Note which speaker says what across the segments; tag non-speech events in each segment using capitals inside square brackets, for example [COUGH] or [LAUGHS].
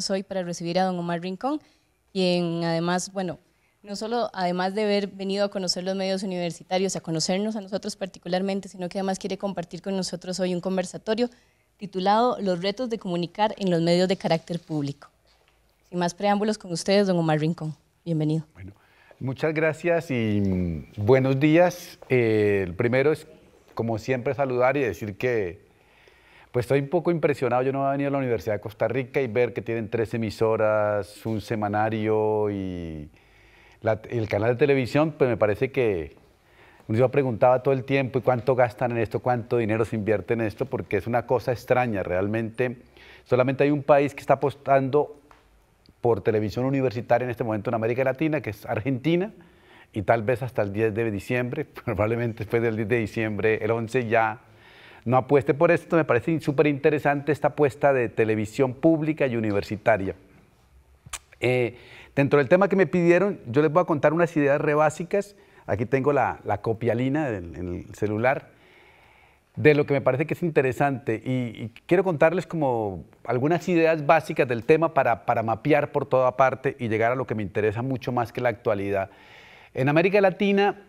Speaker 1: soy hoy para recibir a don Omar Rincón, quien además, bueno, no solo además de haber venido a conocer los medios universitarios, a conocernos a nosotros particularmente, sino que además quiere compartir con nosotros hoy un conversatorio titulado Los retos de comunicar en los medios de carácter público. Sin más preámbulos con ustedes, don Omar Rincón. Bienvenido. Bueno,
Speaker 2: muchas gracias y buenos días. Eh, el primero es, como siempre, saludar y decir que pues estoy un poco impresionado. Yo no a venido a la Universidad de Costa Rica y ver que tienen tres emisoras, un semanario y el canal de televisión, pues me parece que yo preguntaba todo el tiempo cuánto gastan en esto, cuánto dinero se invierte en esto, porque es una cosa extraña. Realmente solamente hay un país que está apostando por televisión universitaria en este momento en América Latina, que es Argentina, y tal vez hasta el 10 de diciembre, [LAUGHS] probablemente después del 10 de diciembre, el 11 ya no apueste por esto. Me parece súper interesante esta apuesta de televisión pública y universitaria. Eh, dentro del tema que me pidieron, yo les voy a contar unas ideas rebásicas, Aquí tengo la, copialina en, el celular de lo que me parece que es interesante y, quiero contarles como algunas ideas básicas del tema para, para, mapear por toda parte y llegar a lo que me interesa mucho más que la actualidad. En América Latina,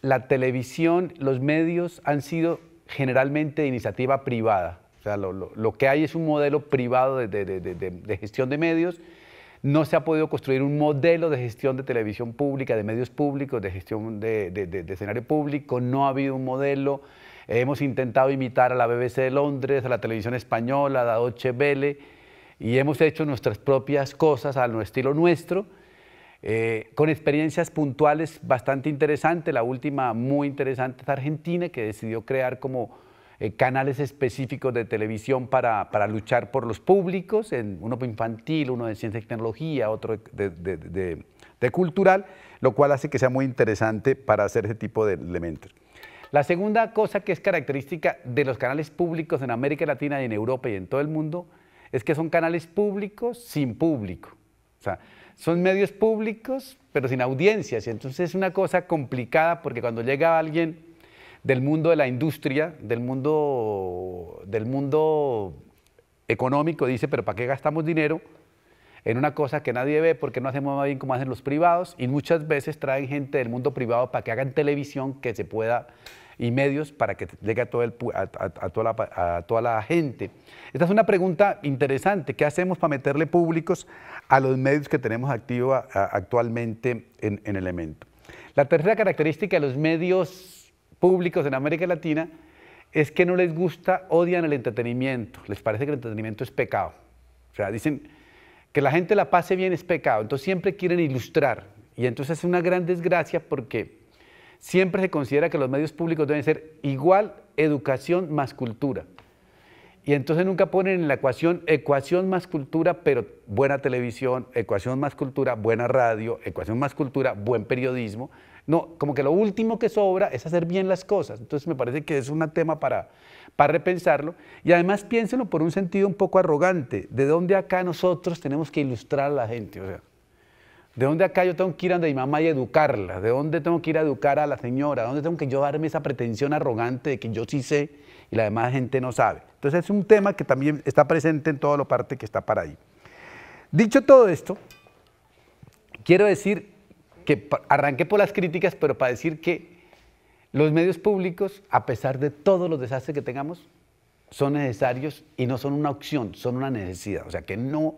Speaker 2: la televisión, los medios han sido generalmente de iniciativa privada. O sea, lo, que hay es un modelo privado de, gestión de medios. No se ha podido construir un modelo de gestión de televisión pública, de medios públicos, de gestión de, escenario público. No ha habido un modelo. Hemos intentado imitar a la BBC de Londres, a la televisión española, a la Deutsche y hemos hecho nuestras propias cosas a nuestro estilo nuestro eh, con experiencias puntuales bastante interesantes. La última muy interesante es Argentina, que decidió crear como eh, canales específicos de televisión para, para, luchar por los públicos, uno infantil, uno de ciencia y tecnología, otro de, de cultural, lo cual hace que sea muy interesante para hacer ese tipo de elementos. La segunda cosa que es característica de los canales públicos en América Latina y en Europa y en todo el mundo es que son canales públicos sin público. O sea, son medios públicos, pero sin audiencias. Y entonces es una cosa complicada porque cuando llega alguien del mundo de la industria, del mundo, del mundo económico, dice, pero ¿para qué gastamos dinero? en una cosa que nadie ve porque no hacemos más bien como hacen los privados y muchas veces traen gente del mundo privado para que hagan televisión que se pueda y medios para que llegue a, toda la, gente. Esta es una pregunta interesante. ¿Qué hacemos para meterle públicos a los medios que tenemos activos actualmente en, en Elemento? La tercera característica de los medios públicos en América Latina es que no les gusta, odian el entretenimiento, les parece que el entretenimiento es pecado. O sea, dicen que la gente la pase bien es pecado, entonces siempre quieren ilustrar. Y entonces es una gran desgracia porque siempre se considera que los medios públicos deben ser igual educación más cultura. Y entonces nunca ponen en la ecuación ecuación más cultura, pero buena televisión, ecuación más cultura, buena radio, ecuación más cultura, buen periodismo. No, como que lo último que sobra es hacer bien las cosas. Entonces me parece que es un tema para, repensarlo. Y además piénsenlo por un sentido un poco arrogante, de dónde acá nosotros tenemos que ilustrar a la gente. O sea, ¿De dónde acá yo tengo que ir a mi mamá y educarla? ¿De dónde tengo que ir a educar a la señora? ¿De dónde tengo que yo darme esa pretensión arrogante de que yo sí sé y la demás gente no sabe? Entonces es un tema que también está presente en toda lo parte que está para ahí. Dicho todo esto, quiero decir que arranqué por las críticas, pero para decir que los medios públicos, a pesar de todos los desastres que tengamos, son necesarios y no son una opción, son una necesidad. O sea que no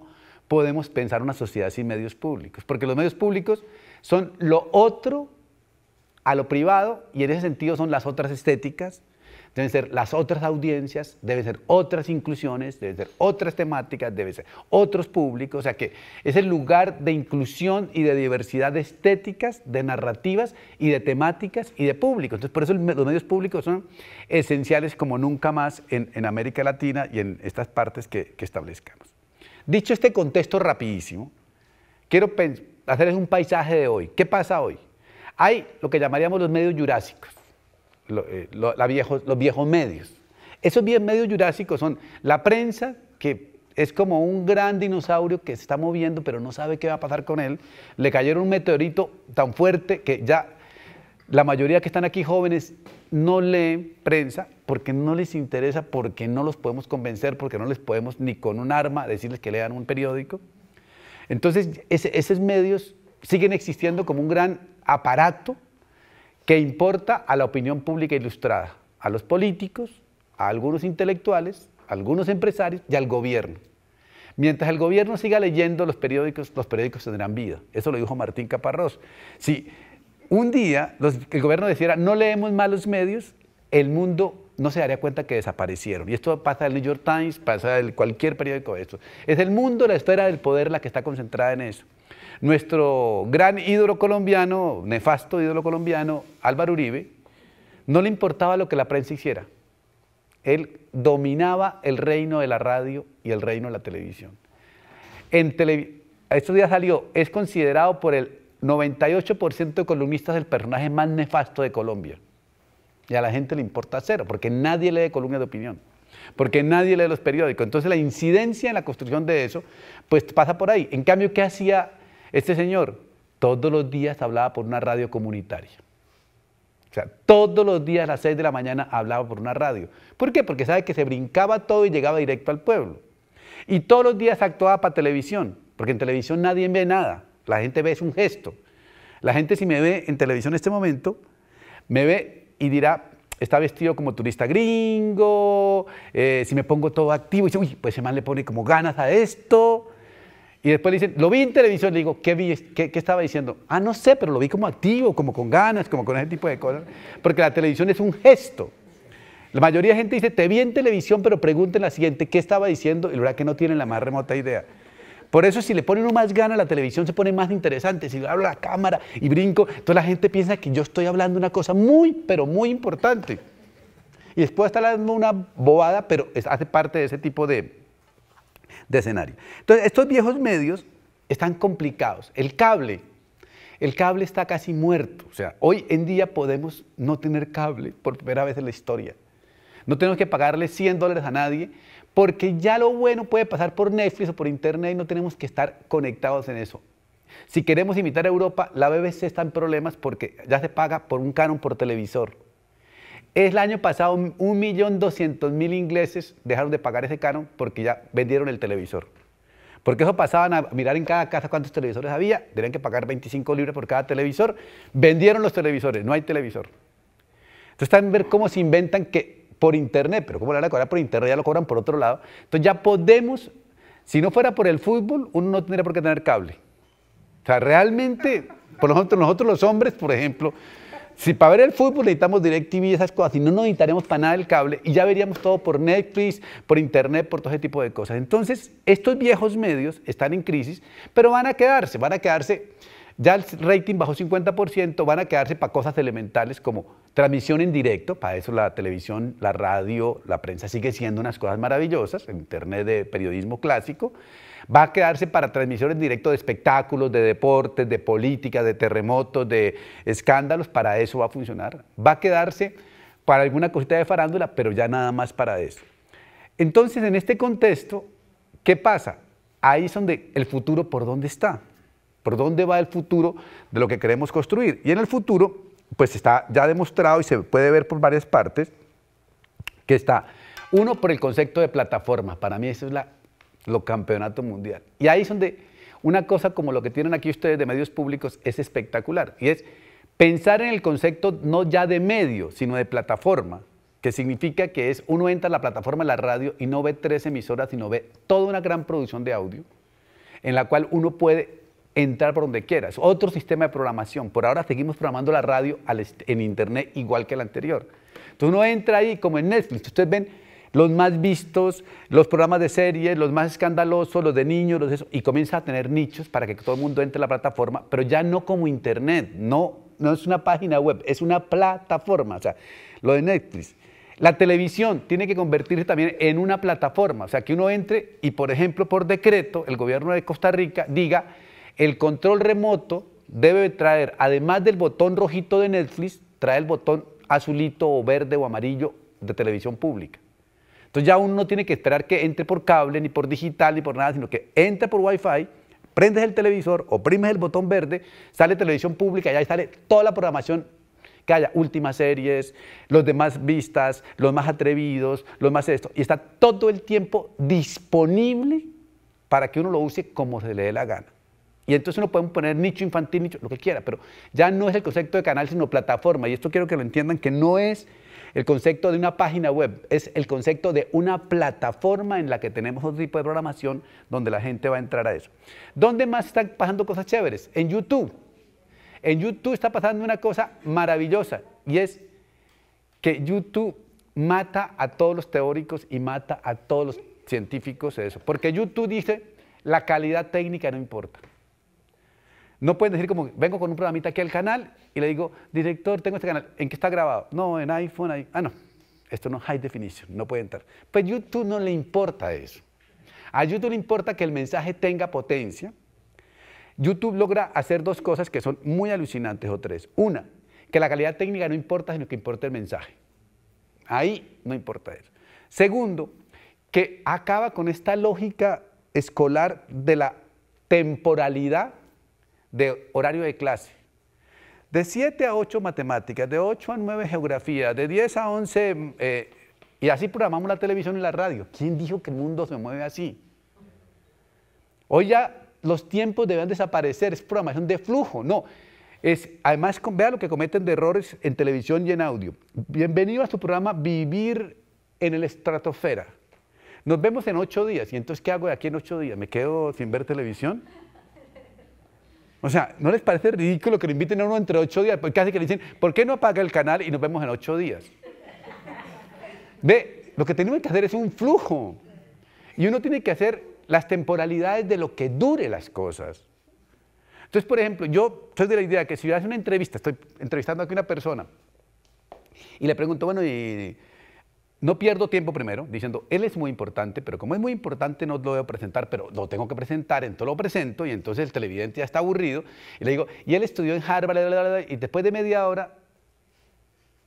Speaker 2: podemos pensar una sociedad sin medios públicos, porque los medios públicos son lo otro a lo privado y en ese sentido son las otras estéticas, deben ser las otras audiencias, deben ser otras inclusiones, deben ser otras temáticas, deben ser otros públicos, o sea que es el lugar de inclusión y de diversidad de estéticas, de narrativas y de temáticas y de públicos. Entonces por eso los medios públicos son esenciales como nunca más en, América Latina y en estas partes que establezcamos. Dicho este contexto rapidísimo, quiero hacerles un paisaje de hoy. ¿Qué pasa hoy? Hay lo que llamaríamos los medios jurásicos, eh, los viejos medios. Esos viejos medios jurásicos son la prensa, que es como un gran dinosaurio que se está moviendo, pero no sabe qué va a pasar con él. Le cayeron un meteorito tan fuerte que ya la mayoría que están aquí jóvenes no leen prensa porque no les interesa, porque no los podemos convencer, porque no les podemos ni con un arma decirles que lean un periódico. Entonces, esos medios siguen existiendo como un gran aparato que importa a la opinión pública ilustrada, a los políticos, a algunos intelectuales, a algunos empresarios y al gobierno. Mientras el gobierno siga leyendo los periódicos, los periódicos tendrán vida. Eso lo dijo Martín Caparrós. sí un día los, el gobierno decía no leemos más los medios, el mundo no se daría cuenta que desaparecieron. Y esto pasa el New York Times, pasa en cualquier periódico de esto. Es el mundo, la esfera del poder la que está concentrada en eso. Nuestro gran ídolo colombiano, nefasto ídolo colombiano, Álvaro Uribe, no le importaba lo que la prensa hiciera. Él dominaba el reino de la radio y el reino de la televisión. En Estos días salió, es considerado por el 98% de columnistas del personaje más nefasto de Colombia. Y a la gente le importa cero, porque nadie lee columnas de opinión, porque nadie lee los periódicos. Entonces la incidencia en la construcción de eso, pues pasa por ahí. En cambio, ¿qué hacía este señor? Todos los días hablaba por una radio comunitaria. O sea, todos los días a las 6 de la mañana hablaba por una radio. ¿Por qué? Porque sabe que se brincaba todo y llegaba directo al pueblo. Y todos los días actuaba para televisión, porque en televisión nadie ve nada. La gente ve, es un gesto. La gente si me ve en televisión en este momento, me ve y dirá, está vestido como turista gringo, eh, si me pongo todo activo, y dice, uy, pues ese man le pone como ganas a esto. Y después le dicen, lo vi en televisión, le digo, ¿qué, vi, qué, estaba diciendo? Ah, no sé, pero lo vi como activo, como con ganas, como con ese tipo de cosas. Porque la televisión es un gesto. La mayoría de gente dice, te vi en televisión, pero pregunten la siguiente, ¿qué estaba diciendo? Y la verdad que no tienen la más remota idea. Por eso si le pone uno más gana, la televisión se pone más interesante. Si hablo a la cámara y brinco, toda la gente piensa que yo estoy hablando una cosa muy, pero muy importante. Y después está hablando una bobada, pero hace parte de ese tipo de, de escenario. Entonces, estos viejos medios están complicados. El cable, el cable está casi muerto. O sea, hoy en día podemos no tener cable por primera vez en la historia. No tenemos que pagarle 100 dólares a nadie porque ya lo bueno puede pasar por Netflix o por Internet y no tenemos que estar conectados en eso. Si queremos imitar a Europa, la BBC está en problemas porque ya se paga por un canon por televisor. El año pasado 1.200.000 ingleses dejaron de pagar ese canon porque ya vendieron el televisor. Porque eso pasaban a mirar en cada casa cuántos televisores había, tenían que pagar 25 libras por cada televisor, vendieron los televisores, no hay televisor. Entonces están ver cómo se inventan que por internet, pero como la van a cobrar por internet? Ya lo cobran por otro lado. Entonces ya podemos, si no fuera por el fútbol, uno no tendría por qué tener cable. O sea, realmente, por nosotros, nosotros los hombres, por ejemplo, si para ver el fútbol necesitamos DirecTV y esas cosas, si no, no necesitaremos para nada el cable y ya veríamos todo por Netflix, por Internet, por todo ese tipo de cosas. Entonces, estos viejos medios están en crisis, pero van a quedarse, van a quedarse, ya el rating bajó 50%, van a quedarse para cosas elementales como Transmisión en directo, para eso la televisión, la radio, la prensa sigue siendo unas cosas maravillosas, el internet de periodismo clásico. Va a quedarse para transmisión en directo de espectáculos, de deportes, de política, de terremotos, de escándalos, para eso va a funcionar. Va a quedarse para alguna cosita de farándula, pero ya nada más para eso. Entonces, en este contexto, ¿qué pasa? Ahí es donde el futuro, ¿por dónde está? ¿Por dónde va el futuro de lo que queremos construir? Y en el futuro, pues está ya demostrado y se puede ver por varias partes que está, uno, por el concepto de plataforma. Para mí eso es la, lo campeonato mundial. Y ahí es donde una cosa como lo que tienen aquí ustedes de medios públicos es espectacular. Y es pensar en el concepto no ya de medio, sino de plataforma, que significa que es uno entra a la plataforma de la radio y no ve tres emisoras, sino ve toda una gran producción de audio en la cual uno puede entrar por donde quieras. Otro sistema de programación. Por ahora seguimos programando la radio en internet igual que el anterior. tú uno entra ahí como en Netflix. Ustedes ven los más vistos, los programas de series, los más escandalosos, los de niños, los eso, y comienza a tener nichos para que todo el mundo entre a la plataforma, pero ya no como internet, no, no es una página web, es una plataforma, o sea, lo de Netflix. La televisión tiene que convertirse también en una plataforma, o sea, que uno entre y, por ejemplo, por decreto, el gobierno de Costa Rica diga, el control remoto debe traer, además del botón rojito de Netflix, trae el botón azulito o verde o amarillo de televisión pública. Entonces ya uno no tiene que esperar que entre por cable, ni por digital, ni por nada, sino que entre por Wi-Fi, prendes el televisor, oprimes el botón verde, sale televisión pública y ahí sale toda la programación que haya, últimas series, los demás vistas, los más atrevidos, los más esto. Y está todo el tiempo disponible para que uno lo use como se le dé la gana. Y entonces uno puede poner nicho infantil, nicho, lo que quiera, pero ya no es el concepto de canal, sino plataforma. Y esto quiero que lo entiendan, que no es el concepto de una página web, es el concepto de una plataforma en la que tenemos otro tipo de programación donde la gente va a entrar a eso. ¿Dónde más están pasando cosas chéveres? En YouTube. En YouTube está pasando una cosa maravillosa y es que YouTube mata a todos los teóricos y mata a todos los científicos de eso. Porque YouTube dice, la calidad técnica no importa. No pueden decir como, vengo con un programita aquí al canal y le digo, director, tengo este canal, ¿en qué está grabado? No, en iPhone, ah, no, esto no es high definition, no puede entrar. Pues YouTube no le importa eso. A YouTube le importa que el mensaje tenga potencia. YouTube logra hacer dos cosas que son muy alucinantes o tres. Una, que la calidad técnica no importa, sino que importa el mensaje. Ahí no importa eso. Segundo, que acaba con esta lógica escolar de la temporalidad de horario de clase. De 7 a 8 matemáticas, de 8 a 9 geografía, de 10 a 11... Eh, y así programamos la televisión y la radio. ¿Quién dijo que el mundo se mueve así? Hoy ya los tiempos deben desaparecer, es programación de flujo, no. Es, además, vea lo que cometen de errores en televisión y en audio. Bienvenido a su programa Vivir en el Estratosfera. Nos vemos en ocho días. ¿Y entonces qué hago de aquí en ocho días? ¿Me quedo sin ver televisión? O sea, ¿no les parece ridículo que lo inviten a uno entre ocho días? Casi que le dicen, ¿por qué no apaga el canal y nos vemos en ocho días? Ve, lo que tenemos que hacer es un flujo. Y uno tiene que hacer las temporalidades de lo que dure las cosas. Entonces, por ejemplo, yo soy de la idea que si yo hago una entrevista, estoy entrevistando aquí a una persona, y le pregunto, bueno, ¿y no pierdo tiempo primero diciendo, él es muy importante, pero como es muy importante no lo debo presentar, pero lo tengo que presentar, entonces lo presento y entonces el televidente ya está aburrido y le digo, y él estudió en Harvard, y después de media hora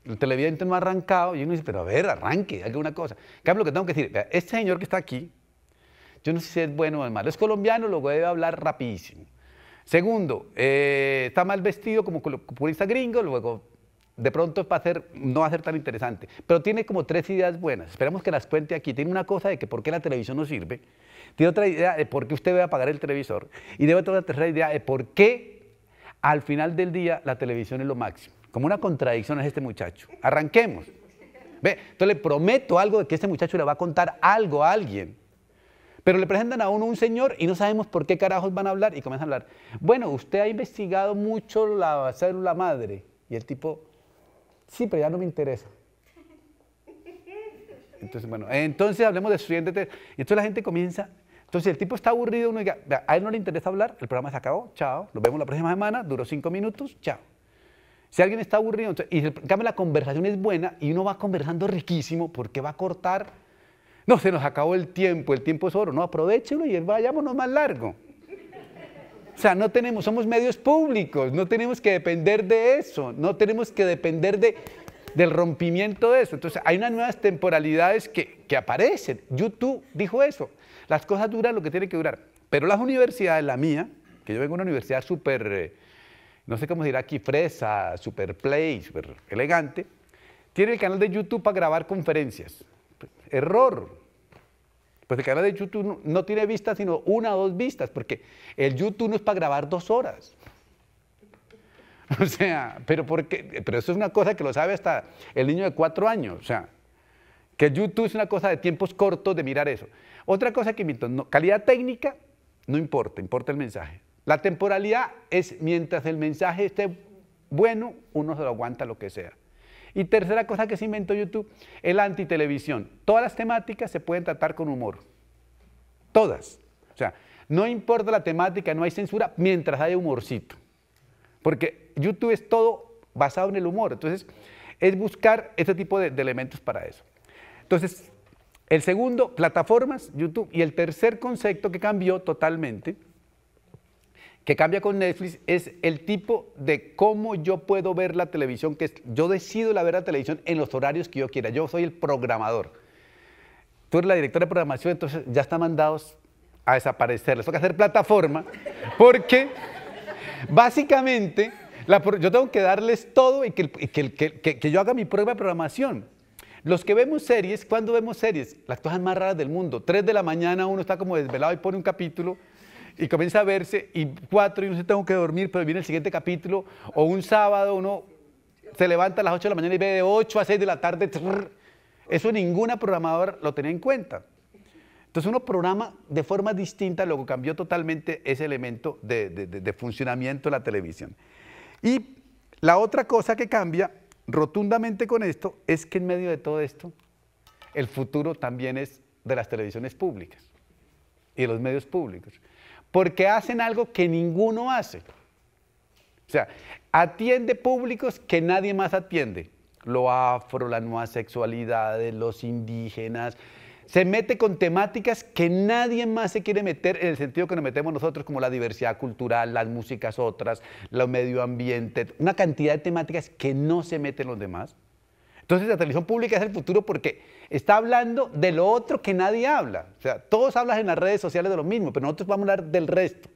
Speaker 2: el televidente no ha arrancado y uno dice, pero a ver, arranque, haga una cosa. Cambio lo que tengo que decir, este señor que está aquí, yo no sé si es bueno o malo, es colombiano, lo debe hablar rapidísimo. Segundo, eh, está mal vestido como populista gringo, luego de pronto para hacer, no va a ser tan interesante. Pero tiene como tres ideas buenas. Esperamos que las cuente aquí. Tiene una cosa de que por qué la televisión no sirve. Tiene otra idea de por qué usted debe apagar el televisor. Y debe tener otra tercera idea de por qué al final del día la televisión es lo máximo. Como una contradicción es este muchacho. Arranquemos. ¿Ve? Entonces le prometo algo de que este muchacho le va a contar algo a alguien. Pero le presentan a uno un señor y no sabemos por qué carajos van a hablar y comienzan a hablar. Bueno, usted ha investigado mucho la célula madre. Y el tipo, Sí, pero ya no me interesa. Entonces, bueno, entonces hablemos de estudiantes Y entonces la gente comienza. Entonces el tipo está aburrido, uno diga, a él no le interesa hablar, el programa se acabó, chao, nos vemos la próxima semana, duró cinco minutos, chao. Si alguien está aburrido, y en la conversación es buena y uno va conversando riquísimo, porque va a cortar? No, se nos acabó el tiempo, el tiempo es oro, no, uno y vayámonos más largo. O sea, no tenemos, somos medios públicos, no tenemos que depender de eso, no tenemos que depender de, del rompimiento de eso. Entonces, hay unas nuevas temporalidades que, aparecen. YouTube dijo eso. Las cosas duran lo que tienen que durar. Pero las universidades, la mía, que yo vengo de una universidad súper, eh, no sé cómo se dirá aquí, fresa, súper play, súper elegante, tiene el canal de YouTube para grabar conferencias. Error, pues el canal de YouTube no tiene vistas, sino una o dos vistas, porque el YouTube no es para grabar dos horas. [LAUGHS] O sea, pero, pero eso es una cosa que lo sabe hasta el niño de cuatro años. O sea, que YouTube es una cosa de tiempos cortos de mirar eso. Otra cosa que invito, calidad técnica no importa, importa el mensaje. La temporalidad es mientras el mensaje esté bueno, uno se lo aguanta lo que sea. Y tercera cosa que se inventó YouTube el anti antitelevisión. Todas las temáticas se pueden tratar con humor. Todas. O sea, no importa la temática, no hay censura mientras haya humorcito. Porque YouTube es todo basado en el humor. Entonces, es buscar este tipo de elementos para eso. Entonces, el segundo, plataformas, YouTube. Y el tercer concepto que cambió totalmente que cambia con Netflix es el tipo de cómo yo puedo ver la televisión, que yo decido la ver la televisión en los horarios que yo quiera. Yo soy el programador. Tú eres la directora de programación, entonces ya están mandados a desaparecer. Les toca hacer plataforma porque básicamente yo tengo que darles todo y que, yo haga mi propia programación. Los que vemos series, ¿cuándo vemos series? Las cosas más raras del mundo. Tres de la mañana uno está como desvelado y pone un capítulo y comienza a verse y cuatro y no sé tengo que dormir, pero viene el siguiente capítulo o un sábado uno se levanta a las 8 de la mañana y ve de ocho a 6 de la tarde. eso ninguna programadora lo tenía en cuenta. Entonces uno programa de forma distinta, lo que cambió totalmente ese elemento de, de, funcionamiento de la televisión. Y la otra cosa que cambia rotundamente con esto es que en medio de todo esto, el futuro también es de las televisiones públicas y de los medios públicos porque hacen algo que ninguno hace. O sea, atiende públicos que nadie más atiende. Lo afro, la no sexualidad, los indígenas. Se mete con temáticas que nadie más se quiere meter en el sentido que nos metemos nosotros, como la diversidad cultural, las músicas otras, lo medio ambiente, una cantidad de temáticas que no se meten los demás. Entonces la televisión pública es el futuro porque Está hablando de lo otro que nadie habla. O sea, todos hablan en las redes sociales de lo mismo, pero nosotros vamos a hablar del resto,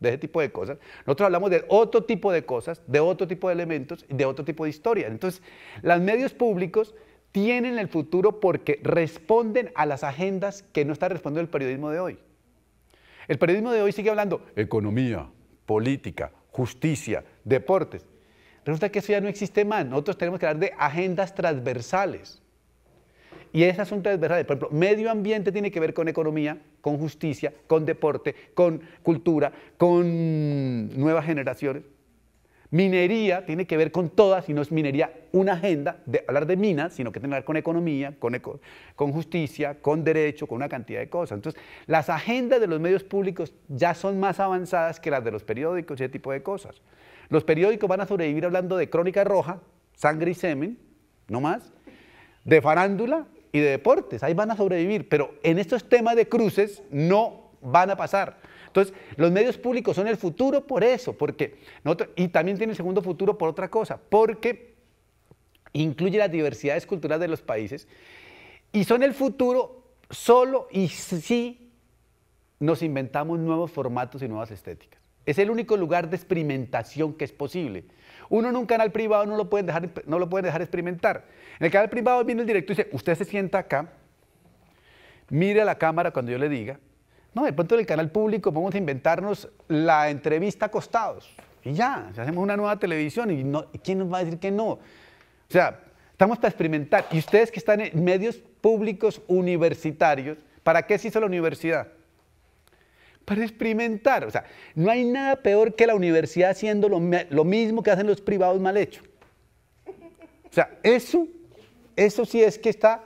Speaker 2: de ese tipo de cosas. Nosotros hablamos de otro tipo de cosas, de otro tipo de elementos, de otro tipo de historias. Entonces, los medios públicos tienen el futuro porque responden a las agendas que no está respondiendo el periodismo de hoy. El periodismo de hoy sigue hablando economía, política, justicia, deportes. Resulta que eso ya no existe más. Nosotros tenemos que hablar de agendas transversales. Y ese asunto es verdad. Por ejemplo, medio ambiente tiene que ver con economía, con justicia, con deporte, con cultura, con nuevas generaciones. Minería tiene que ver con todas, y no es minería una agenda de hablar de minas, sino que tiene que ver con economía, con, con justicia, con derecho, con una cantidad de cosas. Entonces, las agendas de los medios públicos ya son más avanzadas que las de los periódicos y ese tipo de cosas. Los periódicos van a sobrevivir hablando de crónica roja, sangre y semen, no más, de farándula de deportes, ahí van a sobrevivir, pero en estos temas de cruces no van a pasar. Entonces, los medios públicos son el futuro por eso, porque y también tienen el segundo futuro por otra cosa, porque incluye las diversidades culturales de los países y son el futuro solo y si nos inventamos nuevos formatos y nuevas estéticas. Es el único lugar de experimentación que es posible. Uno en un canal privado no lo pueden dejar, experimentar. En el canal privado viene el director y dice, usted se sienta acá, mire a la cámara cuando yo le diga. No, de pronto en el canal público vamos a inventarnos la entrevista costados. Y ya, hacemos una nueva televisión y ¿quién nos va a decir que no? O sea, estamos para experimentar. Y ustedes que están en medios públicos universitarios, ¿para qué se hizo la universidad? para experimentar. O sea, no hay nada peor que la universidad haciendo lo, mismo que hacen los privados mal hecho. O sea, eso, eso sí es que está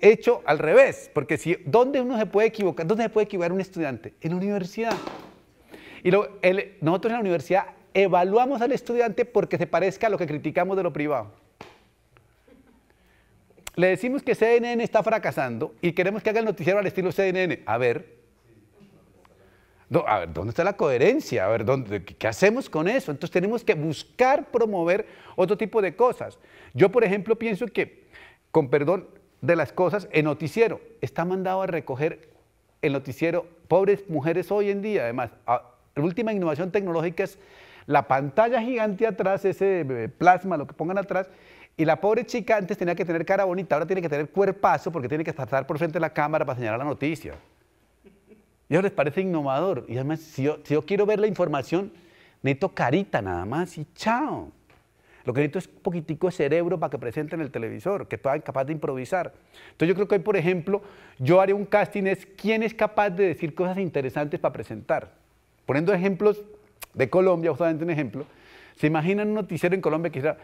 Speaker 2: hecho al revés, porque si, ¿dónde uno se puede equivocar? ¿Dónde se puede equivocar un estudiante? En la universidad. Y nosotros en la universidad evaluamos al estudiante porque se parezca a lo que criticamos de lo privado. Le decimos que CNN está fracasando y queremos que haga el noticiero al estilo CNN. A ver, a ver, ¿dónde está la coherencia? A ver, ¿qué hacemos con eso? Entonces tenemos que buscar promover otro tipo de cosas. Yo, por ejemplo, pienso que, con perdón de las cosas, el noticiero está mandado a recoger el noticiero, pobres mujeres hoy en día, además, la última innovación tecnológica es la pantalla gigante atrás, ese eh, plasma, lo que pongan atrás, y la pobre chica antes tenía que tener cara bonita, ahora tiene que tener cuerpazo porque tiene que estar por frente de la cámara para señalar la noticia. Eso les parece innovador. Y además, si yo, quiero ver la información, necesito carita nada más y chao. Lo que necesito es un poquitico de cerebro para que presenten el televisor, que puedan capaz de improvisar. Entonces yo creo que hoy, por ejemplo, yo haré un casting, es quién es capaz de decir cosas interesantes para presentar. Poniendo ejemplos de Colombia, justamente un ejemplo, se imaginan un noticiero en Colombia que dice,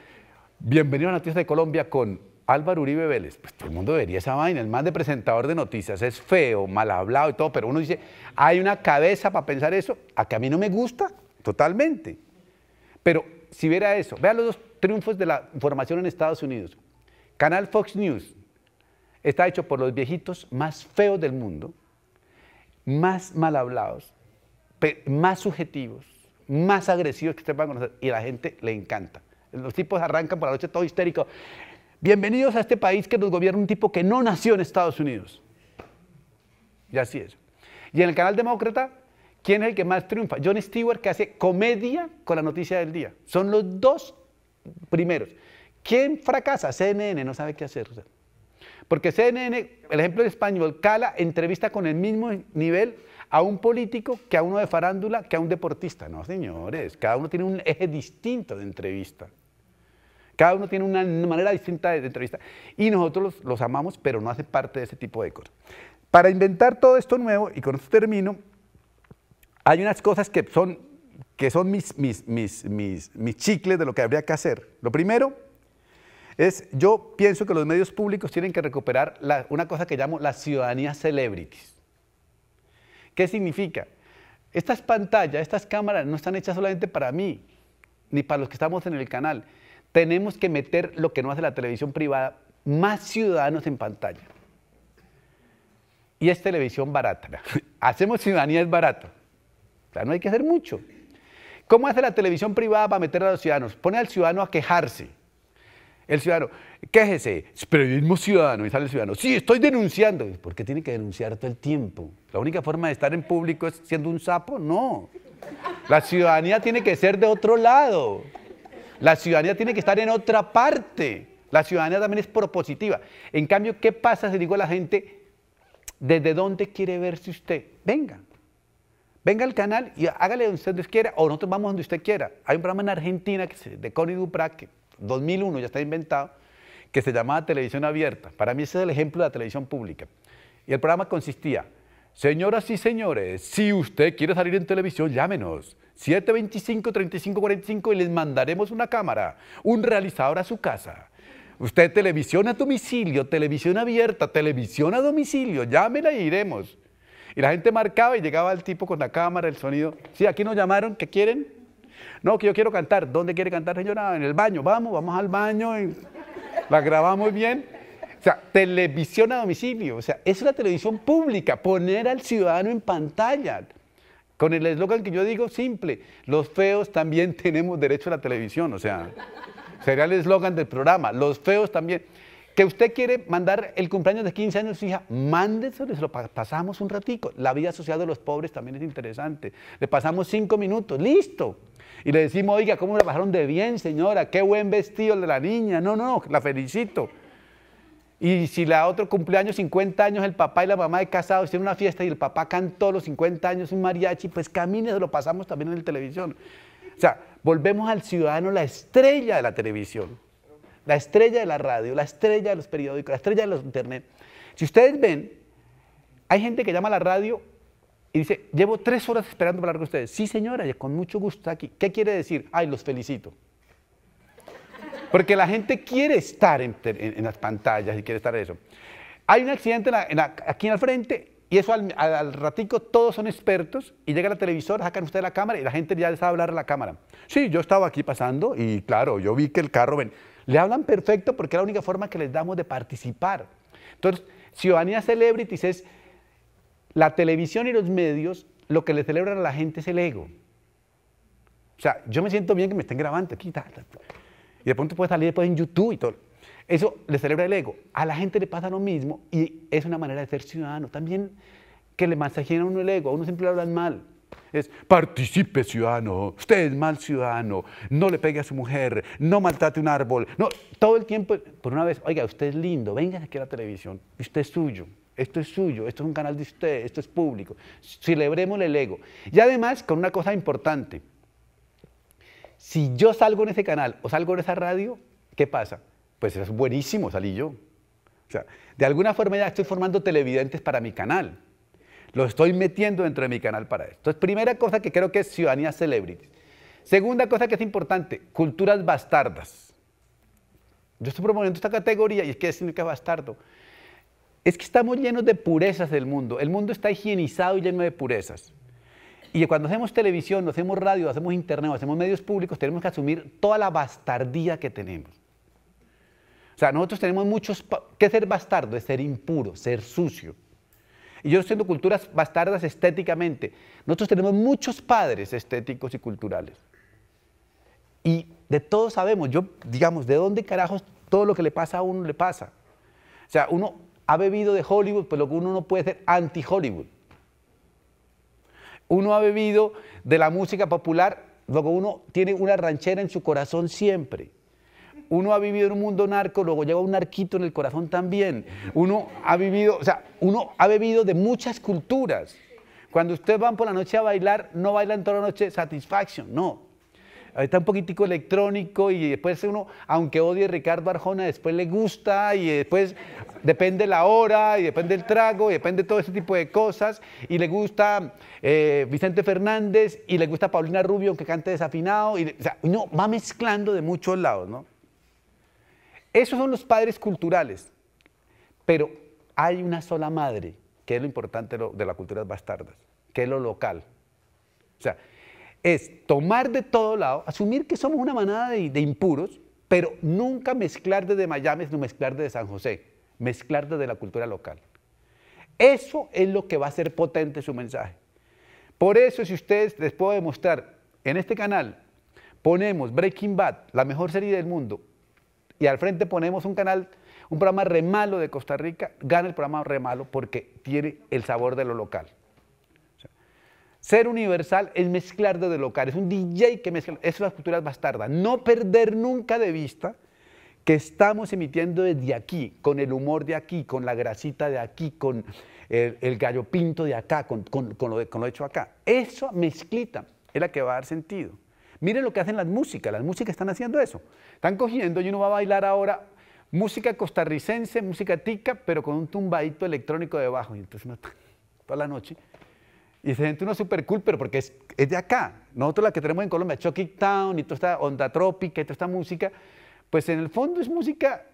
Speaker 2: bienvenido a Noticias de Colombia con Álvaro Uribe Vélez, pues todo el mundo vería esa vaina, el más de presentador de noticias, es feo, mal hablado y todo, pero uno dice, hay una cabeza para pensar eso, a que a mí no me gusta, totalmente. Pero si viera eso, vea los dos triunfos de la información en Estados Unidos. Canal Fox News está hecho por los viejitos más feos del mundo, más mal hablados, más subjetivos, más agresivos que usted va a conocer, y a la gente le encanta. Los tipos arrancan por la noche todo histérico bienvenidos a este país que nos gobierna un tipo que no nació en Estados Unidos. Y así es. Y en el canal demócrata, ¿quién es el que más triunfa? John Stewart, que hace comedia con la noticia del día. Son los dos primeros. ¿Quién fracasa? CNN, no sabe qué hacer. Porque CNN, el ejemplo de español, Cala entrevista con el mismo nivel a un político que a uno de farándula, que a un deportista. No, señores, cada uno tiene un eje distinto de entrevista. Cada uno tiene una manera distinta de, entrevistar y nosotros los, amamos, pero no hace parte de ese tipo de cosas. Para inventar todo esto nuevo, y con esto termino, hay unas cosas que son, que son mis, chicles de lo que habría que hacer. Lo primero es, yo pienso que los medios públicos tienen que recuperar una cosa que llamo la ciudadanía celebrities. ¿Qué significa? Estas pantallas, estas cámaras no están hechas solamente para mí, ni para los que estamos en el canal tenemos que meter lo que no hace la televisión privada, más ciudadanos en pantalla. Y es televisión barata. [LAUGHS] Hacemos ciudadanía es barato. O sea, no hay que hacer mucho. ¿Cómo hace la televisión privada para meter a los ciudadanos? Pone al ciudadano a quejarse. El ciudadano, quéjese, periodismo ciudadano, y sale el ciudadano, sí, estoy denunciando. ¿Por qué tiene que denunciar todo el tiempo? ¿La única forma de estar en público es siendo un sapo? No. La ciudadanía tiene que ser de otro lado. La ciudadanía tiene que estar en otra parte. La ciudadanía también es propositiva. En cambio, ¿qué pasa si digo a la gente, desde dónde quiere verse usted? Venga. Venga al canal y hágale donde usted quiera o nosotros vamos donde usted quiera. Hay un programa en Argentina que de Connie Duprat, que 2001 ya está inventado, que se llamaba Televisión Abierta. Para mí ese es el ejemplo de la televisión pública. Y el programa consistía, señoras y señores, si usted quiere salir en televisión, llámenos. 725-3545 y les mandaremos una cámara, un realizador a su casa. Usted televisión a domicilio, televisión abierta, televisión a domicilio, llámela y iremos. Y la gente marcaba y llegaba el tipo con la cámara, el sonido. Sí, aquí nos llamaron, ¿qué quieren? No, que yo quiero cantar. ¿Dónde quiere cantar, señora? En el baño. Vamos, vamos al baño. Y la grabamos bien. O sea, televisión a domicilio. O sea, es la televisión pública. Poner al ciudadano en pantalla. Con el eslogan que yo digo, simple, los feos también [LAUGHS] tenemos derecho a la televisión, o sea, sería el eslogan del programa, los feos también. Que usted quiere mandar el cumpleaños de 15 años, su hija, mándeselo, se lo pasamos un ratico. La vida asociada de los pobres también es interesante. Le pasamos cinco minutos, listo. Y le decimos, oiga, ¿cómo la bajaron de bien, señora? Qué buen vestido de la niña. No, no, la felicito. Y si la otro cumpleaños, 50 años, el papá y la mamá de casados hicieron una fiesta y el papá cantó los 50 años un mariachi, pues camine, lo pasamos también en la televisión. O sea, volvemos al ciudadano la estrella de la televisión, la estrella de la radio, la estrella de los periódicos, la estrella de los internet. Si ustedes ven, hay gente que llama a la radio y dice, llevo tres horas esperando hablar con ustedes. Sí, señora, con mucho gusto aquí. ¿Qué quiere decir? Ay, los felicito. Porque la gente quiere estar en, las pantallas y quiere estar en eso. Hay un accidente aquí en el frente y eso al, ratico todos son expertos y llega la televisora, sacan ustedes la cámara y la gente ya les sabe hablar a la cámara. Sí, yo estaba aquí pasando y claro, yo vi que el carro, ven, le hablan perfecto porque es la única forma que les damos de participar. Entonces, ciudadanía celebrities es la televisión y los medios, lo que le celebran a la gente es el ego. O sea, yo me siento bien que me estén grabando aquí. Y de pronto puede salir después en YouTube y todo. Eso le celebra el ego. A la gente le pasa lo mismo y es una manera de ser ciudadano. También que le masajean a uno el ego, a uno siempre le hablan mal. Es participe ciudadano, usted es mal ciudadano, no le pegue a su mujer, no maltrate un árbol, no, todo el tiempo, por una vez, oiga, usted es lindo, venga aquí a la televisión, usted es suyo, esto es suyo, esto es un canal de usted, esto es público, celebremos el ego. Y además con una cosa importante, si yo salgo en ese canal o salgo en esa radio, ¿qué pasa? Pues es buenísimo, salí yo. O sea, de alguna forma ya estoy formando televidentes para mi canal. Lo estoy metiendo dentro de mi canal para esto. Entonces, primera cosa que creo que es ciudadanía celebrity. Segunda cosa que es importante, culturas bastardas. Yo estoy promoviendo esta categoría y es que es significa bastardo. Es que estamos llenos de purezas del mundo. El mundo está higienizado y lleno de purezas. Y cuando hacemos televisión, hacemos radio, hacemos internet, hacemos medios públicos, tenemos que asumir toda la bastardía que tenemos. O sea, nosotros tenemos muchos... ¿Qué ser bastardo? Es ser impuro, ser sucio. Y yo siendo culturas bastardas estéticamente. Nosotros tenemos muchos padres estéticos y culturales. Y de todos sabemos, yo, digamos, ¿de dónde carajos todo lo que le pasa a uno le pasa? O sea, uno ha bebido de Hollywood, pero que uno no puede ser anti-Hollywood uno ha bebido de la música popular, luego uno tiene una ranchera en su corazón siempre. Uno ha vivido en un mundo narco, luego lleva un narquito en el corazón también. Uno ha vivido, o sea, uno ha bebido de muchas culturas. Cuando ustedes van por la noche a bailar, no bailan toda la noche Satisfaction, no. Eh, está un poquitico electrónico y después uno, aunque odie a Ricardo Arjona, después le gusta y después depende la hora y depende el trago y depende todo ese tipo de cosas y le gusta eh, Vicente Fernández y le gusta Paulina Rubio aunque cante desafinado y o uno va mezclando de muchos lados, ¿no? Esos son los padres culturales, pero hay una sola madre, que es lo importante de las cultura bastardas, que es lo local. O sea, es tomar de todo lado, asumir que somos una manada de, impuros, pero nunca mezclar desde Miami, no mezclar desde San José, mezclar desde la cultura local. Eso es lo que va a ser potente su mensaje. Por eso, si ustedes les puedo demostrar, en este canal ponemos Breaking Bad, la mejor serie del mundo, y al frente ponemos un canal, un programa remalo de Costa Rica, gana el programa remalo porque tiene el sabor de lo local. Ser universal es mezclar de local, es un DJ que mezcla, eso es las culturas bastarda, No perder nunca de vista que estamos emitiendo desde aquí, con el humor de aquí, con la grasita de aquí, con el, gallo pinto de acá, con, lo hecho acá. Eso mezclita es la que va a dar sentido. Miren lo que hacen las músicas, las músicas están haciendo eso. Están cogiendo y uno va a bailar ahora música costarricense, música tica, pero con un tumbadito electrónico debajo. Y entonces toda la noche y se siente uno súper cool, pero porque es, es, de acá. Nosotros la que tenemos en Colombia, Chucky Town y toda esta onda trópica y toda esta música, pues en el fondo es música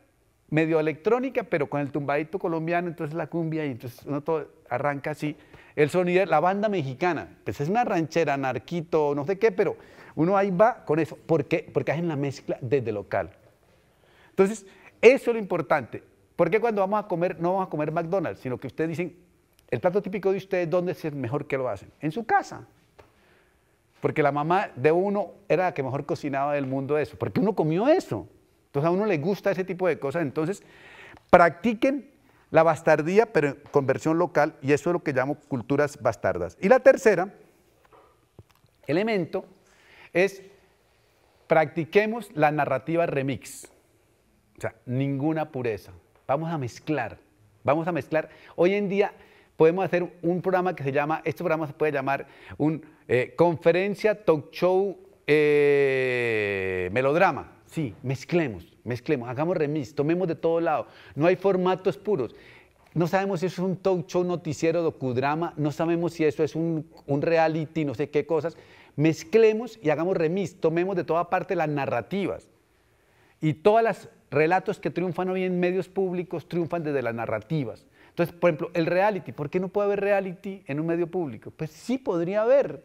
Speaker 2: medio electrónica, pero con el tumbadito colombiano, entonces la cumbia y entonces uno todo arranca así. El sonido, la banda mexicana, pues es una ranchera, narquito, no sé qué, pero uno ahí va con eso. ¿Por qué? Porque hacen la mezcla desde local. Entonces, eso es lo importante. Porque cuando vamos a comer, no vamos a comer McDonald's, sino que ustedes dicen, el plato típico de ustedes, ¿dónde es mejor que lo hacen? En su casa. Porque la mamá de uno era la que mejor cocinaba del mundo eso, porque uno comió eso. Entonces a uno le gusta ese tipo de cosas. Entonces, practiquen la bastardía, pero con versión local, y eso es lo que llamo culturas bastardas. Y la tercera elemento es practiquemos la narrativa remix. O sea, ninguna pureza. Vamos a mezclar. Vamos a mezclar. Hoy en día podemos hacer un programa que se llama, este programa se puede llamar un eh, conferencia talk show eh, melodrama. Sí, mezclemos, mezclemos, hagamos remix, tomemos de todo lado. No hay formatos puros. No sabemos si es un talk show noticiero, docudrama, no sabemos si eso es un, reality, no sé qué cosas. Mezclemos y hagamos remix, tomemos de toda parte las narrativas. Y todos los relatos que triunfan hoy en medios públicos triunfan desde las narrativas. Entonces, por ejemplo, el reality. ¿Por qué no puede haber reality en un medio público? Pues sí podría haber.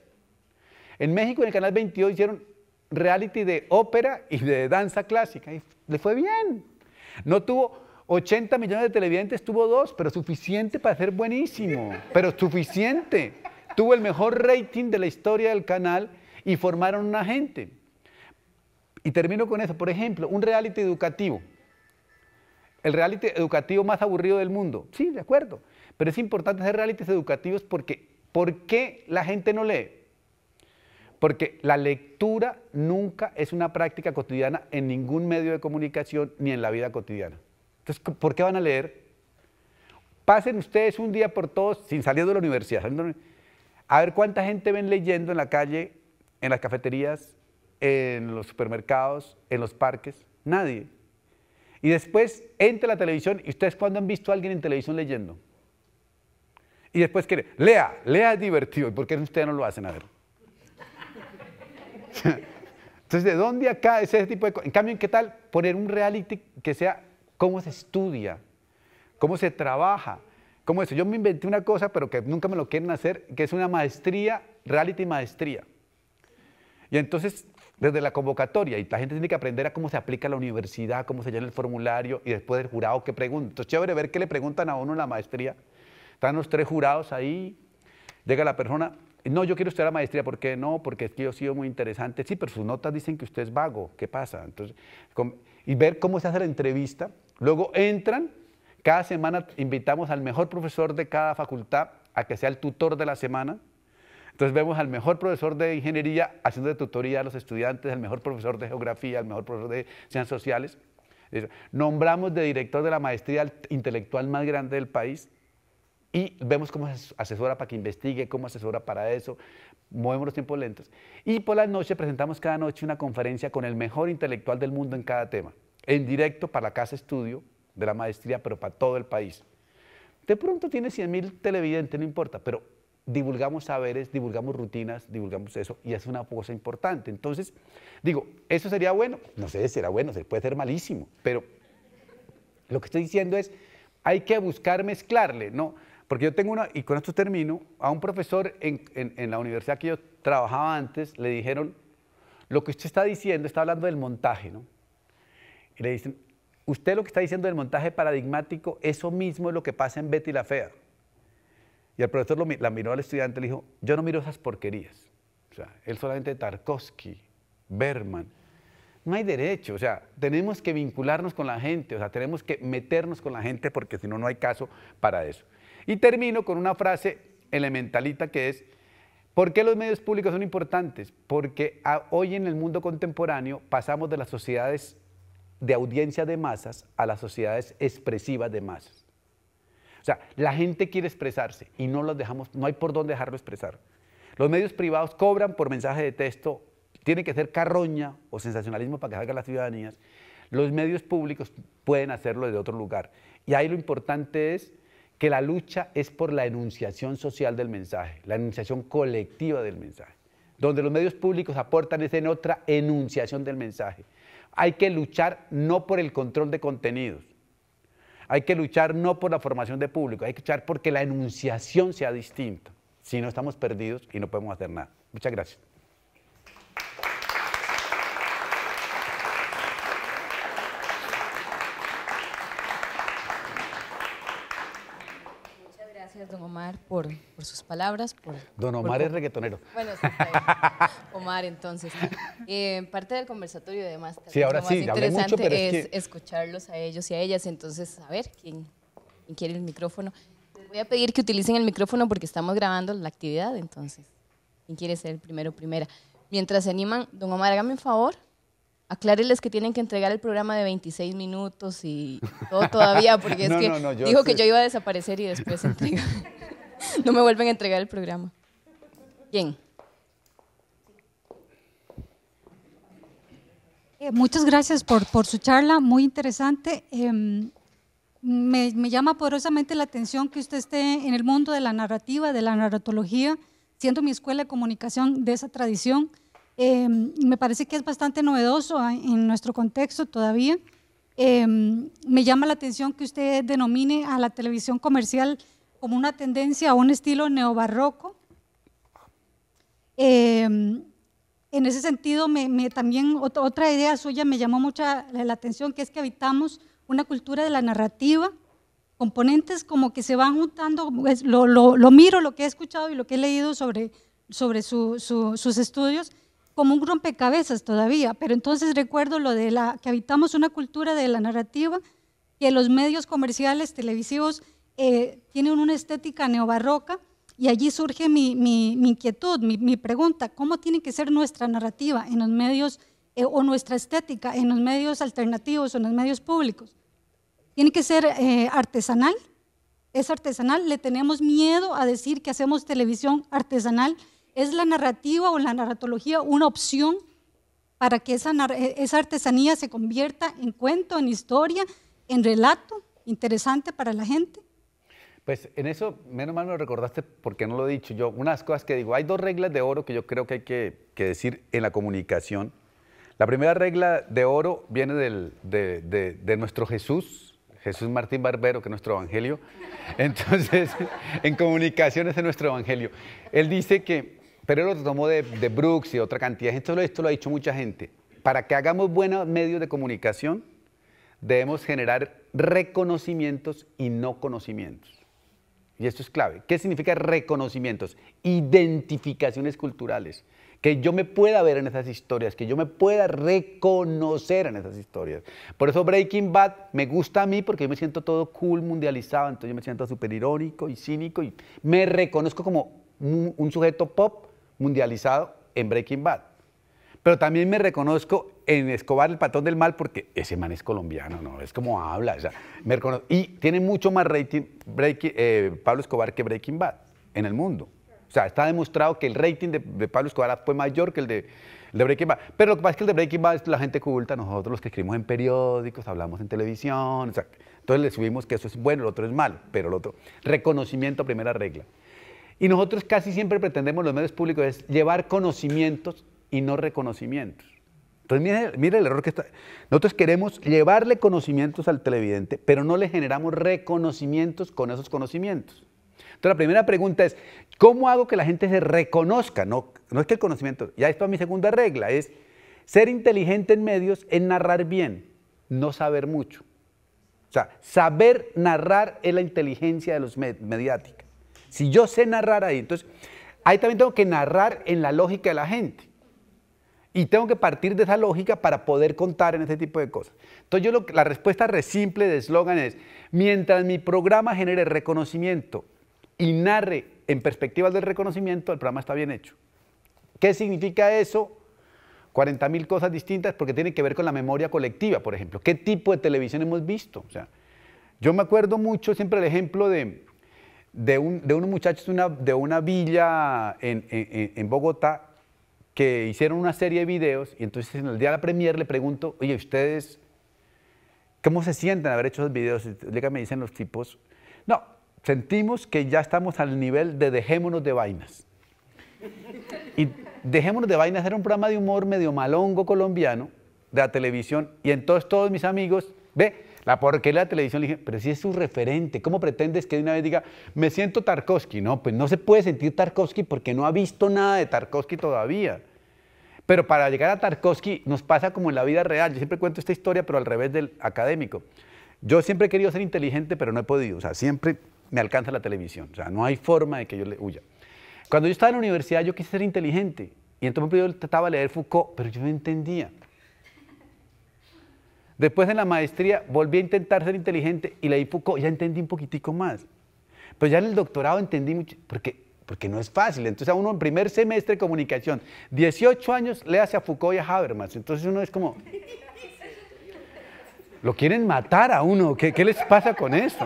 Speaker 2: En México, en el Canal 22, hicieron reality de ópera y de danza clásica. Y le fue bien. No tuvo 80 millones de televidentes, tuvo dos, pero suficiente para ser buenísimo. Pero suficiente. tuvo el mejor rating de la historia del canal y formaron una gente. Y termino con eso. Por ejemplo, un reality educativo. El reality educativo más aburrido del mundo. Sí, de acuerdo. Pero es importante hacer realities educativos porque ¿por qué la gente no lee? Porque la lectura nunca es una práctica cotidiana en ningún medio de comunicación ni en la vida cotidiana. Entonces, ¿por qué van a leer? Pasen ustedes un día por todos sin salir de la universidad. A ver cuánta gente ven leyendo en la calle, en las cafeterías, en los supermercados, en los parques. Nadie. Y después entra la televisión y ustedes cuando han visto a alguien en televisión leyendo. Y después quiere, lea, lea es divertido. ¿Y por qué ustedes no lo hacen? A ver. [LAUGHS] Entonces, ¿de dónde acá es ese tipo de cosas? En cambio, ¿qué tal poner un reality que sea cómo se estudia, cómo se trabaja? ¿Cómo eso? Yo me inventé una cosa, pero que nunca me lo quieren hacer, que es una maestría, reality maestría. Y entonces desde la convocatoria y la gente tiene que aprender a cómo se aplica la universidad, cómo se llena el formulario y después el jurado que pregunta. Entonces, chévere ver qué le preguntan a uno en la maestría. Están los tres jurados ahí, llega la persona, no, yo quiero estudiar la maestría, ¿por qué no? Porque es que yo he sido muy interesante. Sí, pero sus notas dicen que usted es vago, ¿qué pasa? Entonces, y ver cómo se hace la entrevista. Luego entran, cada semana invitamos al mejor profesor de cada facultad a que sea el tutor de la semana entonces vemos al mejor profesor de ingeniería haciendo de tutoría a los estudiantes, al mejor profesor de geografía, al mejor profesor de ciencias sociales. Nombramos de director de la maestría al intelectual más grande del país y vemos cómo asesora para que investigue, cómo asesora para eso, movemos los tiempos lentos. Y por la noche presentamos cada noche una conferencia con el mejor intelectual del mundo en cada tema, en directo para la casa estudio de la maestría, pero para todo el país. De pronto tiene 100.000 mil televidentes, no importa, pero divulgamos saberes, divulgamos rutinas, divulgamos eso, y es una cosa importante. Entonces, digo, ¿eso sería bueno? No sé, será bueno, se puede ser malísimo, pero lo que estoy diciendo es, hay que buscar mezclarle, ¿no? Porque yo tengo una, y con esto termino, a un profesor en, la universidad que yo trabajaba antes, le dijeron, lo que usted está diciendo, está hablando del montaje, ¿no? Y le dicen, usted lo que está diciendo del montaje paradigmático, eso mismo es lo que pasa en Betty la Fea. Y el profesor la miró al estudiante y le dijo, yo no miro esas porquerías. O sea, él solamente Tarkovsky, Berman. No hay derecho, o sea, tenemos que vincularnos con la gente, o sea, tenemos que meternos con la gente porque si no, no hay caso para eso. Y termino con una frase elementalita que es, ¿por qué los medios públicos son importantes? Porque hoy en el mundo contemporáneo pasamos de las sociedades de audiencia de masas a las sociedades expresivas de masas. O sea, la gente quiere expresarse y no no hay por dónde dejarlo expresar. Los medios privados cobran por mensaje de texto, tiene que ser carroña o sensacionalismo para que salgan las ciudadanías. Los medios públicos pueden hacerlo de otro lugar. Y ahí lo importante es que la lucha es por la enunciación social del mensaje, la enunciación colectiva del mensaje. Donde los medios públicos aportan es en otra enunciación del mensaje. Hay que luchar no por el control de contenidos, hay que luchar no por la formación de público, hay que luchar porque la enunciación sea distinta. Si no, estamos perdidos y no podemos hacer nada. Muchas gracias.
Speaker 1: por, por sus palabras.
Speaker 2: Por, Don Omar es reggaetonero. Bueno,
Speaker 1: Omar, entonces. Eh, parte del conversatorio, además. Sí, ahora sí, interesante es, escucharlos a ellos y a ellas. Entonces, a ver quién, quiere el micrófono. Les voy a pedir que utilicen el micrófono porque estamos grabando la actividad, entonces. ¿Quién quiere ser el primero primera? Mientras se animan, don Omar, hágame un favor, aclárenles que tienen que entregar el programa de 26 minutos y todo todavía, porque es que dijo que yo iba a desaparecer y después entrega. [LAUGHS] no me vuelven a entregar el programa. Bien.
Speaker 3: Eh, muchas gracias por, su charla, muy interesante. Em, me, llama poderosamente la atención que usted esté en el mundo de la narrativa, de la narratología, siendo mi escuela de comunicación de esa tradición. Em, me parece que es bastante novedoso ah, en nuestro contexto todavía. Em, me llama la atención que usted denomine a la televisión comercial como una tendencia a un estilo neobarroco. Em, en ese sentido, me, también otra idea suya me llamó mucha la atención, que es que habitamos una cultura de la narrativa, componentes como que se van juntando, lo, miro, lo que he escuchado y lo que he leído sobre, sobre sus estudios, como un rompecabezas todavía, pero entonces recuerdo lo de la, que habitamos una cultura de la narrativa, que los medios comerciales televisivos eh, tiene una estética neobarroca y allí surge mi, inquietud, mi, pregunta, ¿cómo tiene que ser nuestra narrativa en los medios eh, o nuestra estética en los medios alternativos o en los medios públicos? ¿Tiene que ser eh, artesanal? ¿Es artesanal? ¿Le tenemos miedo a decir que hacemos televisión artesanal? ¿Es la narrativa o la narratología una opción para que esa artesanía se convierta en cuento, en historia, en relato interesante para la gente?
Speaker 2: Pues en eso, menos mal me lo recordaste porque no lo he dicho. Yo, unas cosas que digo, hay dos reglas de oro que yo creo que hay que, decir en la comunicación. La primera regla de oro viene de, nuestro Jesús, Jesús Martín Barbero, que es nuestro Evangelio. Entonces, [LAUGHS] en comunicaciones de nuestro Evangelio. Él dice que, pero él lo tomó de, Brooks y otra cantidad. Esto, esto lo ha dicho mucha gente. Para que hagamos buenos medios de comunicación, debemos generar reconocimientos y no conocimientos y esto es clave, ¿qué significa reconocimientos? Identificaciones culturales. Que yo me pueda ver en esas historias, que yo me pueda reconocer en esas historias. Por eso Breaking Bad me gusta a mí porque yo me siento todo cool, mundializado, entonces yo me siento súper irónico y cínico y me reconozco como un, sujeto pop mundializado en Breaking Bad. Pero también me reconozco en Escobar el patrón del mal porque ese man es colombiano, ¿no? Es como habla. Y tiene mucho más rating breaking, eh, Pablo Escobar que Breaking Bad en el mundo. O sea, está demostrado que el rating de, Pablo Escobar fue mayor que el de, Breaking Bad. Pero lo que pasa es que el de Breaking Bad es la gente culta, nosotros los que escribimos en periódicos, hablamos en televisión, entonces le subimos que eso es bueno, el otro es malo, pero el otro, reconocimiento, primera regla. Y nosotros casi siempre pretendemos los medios públicos es llevar conocimientos y no reconocimientos. Entonces, mire, el error que está. Nosotros queremos llevarle conocimientos al televidente, pero no le generamos reconocimientos con esos conocimientos. Entonces, la primera pregunta es, ¿cómo hago que la gente se reconozca? No, no es que el conocimiento, ya está es mi segunda regla, es ser inteligente en medios, en narrar bien, no saber mucho. O sea, saber narrar es la inteligencia de los mediáticos, Si yo sé narrar ahí, entonces, ahí también tengo que narrar en la lógica de la gente. Y tengo que partir de esa lógica para poder contar en este tipo de cosas. Entonces, yo la respuesta simple de eslogan es, mientras mi programa genere reconocimiento y narre en perspectivas del reconocimiento, el programa está bien hecho. ¿Qué significa eso? 40.000 cosas distintas porque tiene que ver con la memoria colectiva, por ejemplo. ¿Qué tipo de televisión hemos visto? O sea, yo me acuerdo mucho siempre el ejemplo de, de, un, de unos muchachos de una, villa en, en Bogotá que hicieron una serie de videos y entonces en el día de la premier le pregunto, oye, ¿ustedes cómo se sienten haber hecho esos videos? Y me dicen los tipos, no, sentimos que ya estamos al nivel de dejémonos de vainas. Y dejémonos de vainas era un programa de humor medio malongo colombiano de la televisión y entonces todos mis amigos, ve, la porquería de la televisión le dije, pero si es su referente, ¿cómo pretendes que de una vez diga, me siento Tarkovsky? No, pues no se puede sentir Tarkovsky porque no ha visto nada de Tarkovsky todavía. Pero para llegar a Tarkovsky nos pasa como en la vida real. Yo siempre cuento esta historia, pero al revés del académico. Yo siempre he querido ser inteligente, pero no he podido. O sea, siempre me alcanza la televisión. O sea, no hay forma de que yo le huya. Cuando yo estaba en la universidad, yo quise ser inteligente. Y entonces yo trataba de leer Foucault, pero yo no entendía. Después de la maestría volví a intentar ser inteligente y leí Foucault, ya entendí un poquitico más. Pero ya en el doctorado entendí mucho, porque, porque no es fácil. Entonces a uno en primer semestre de comunicación, 18 años, le hace a Foucault y a Habermas. Entonces uno es como, lo quieren matar a uno, ¿qué, qué les pasa con eso?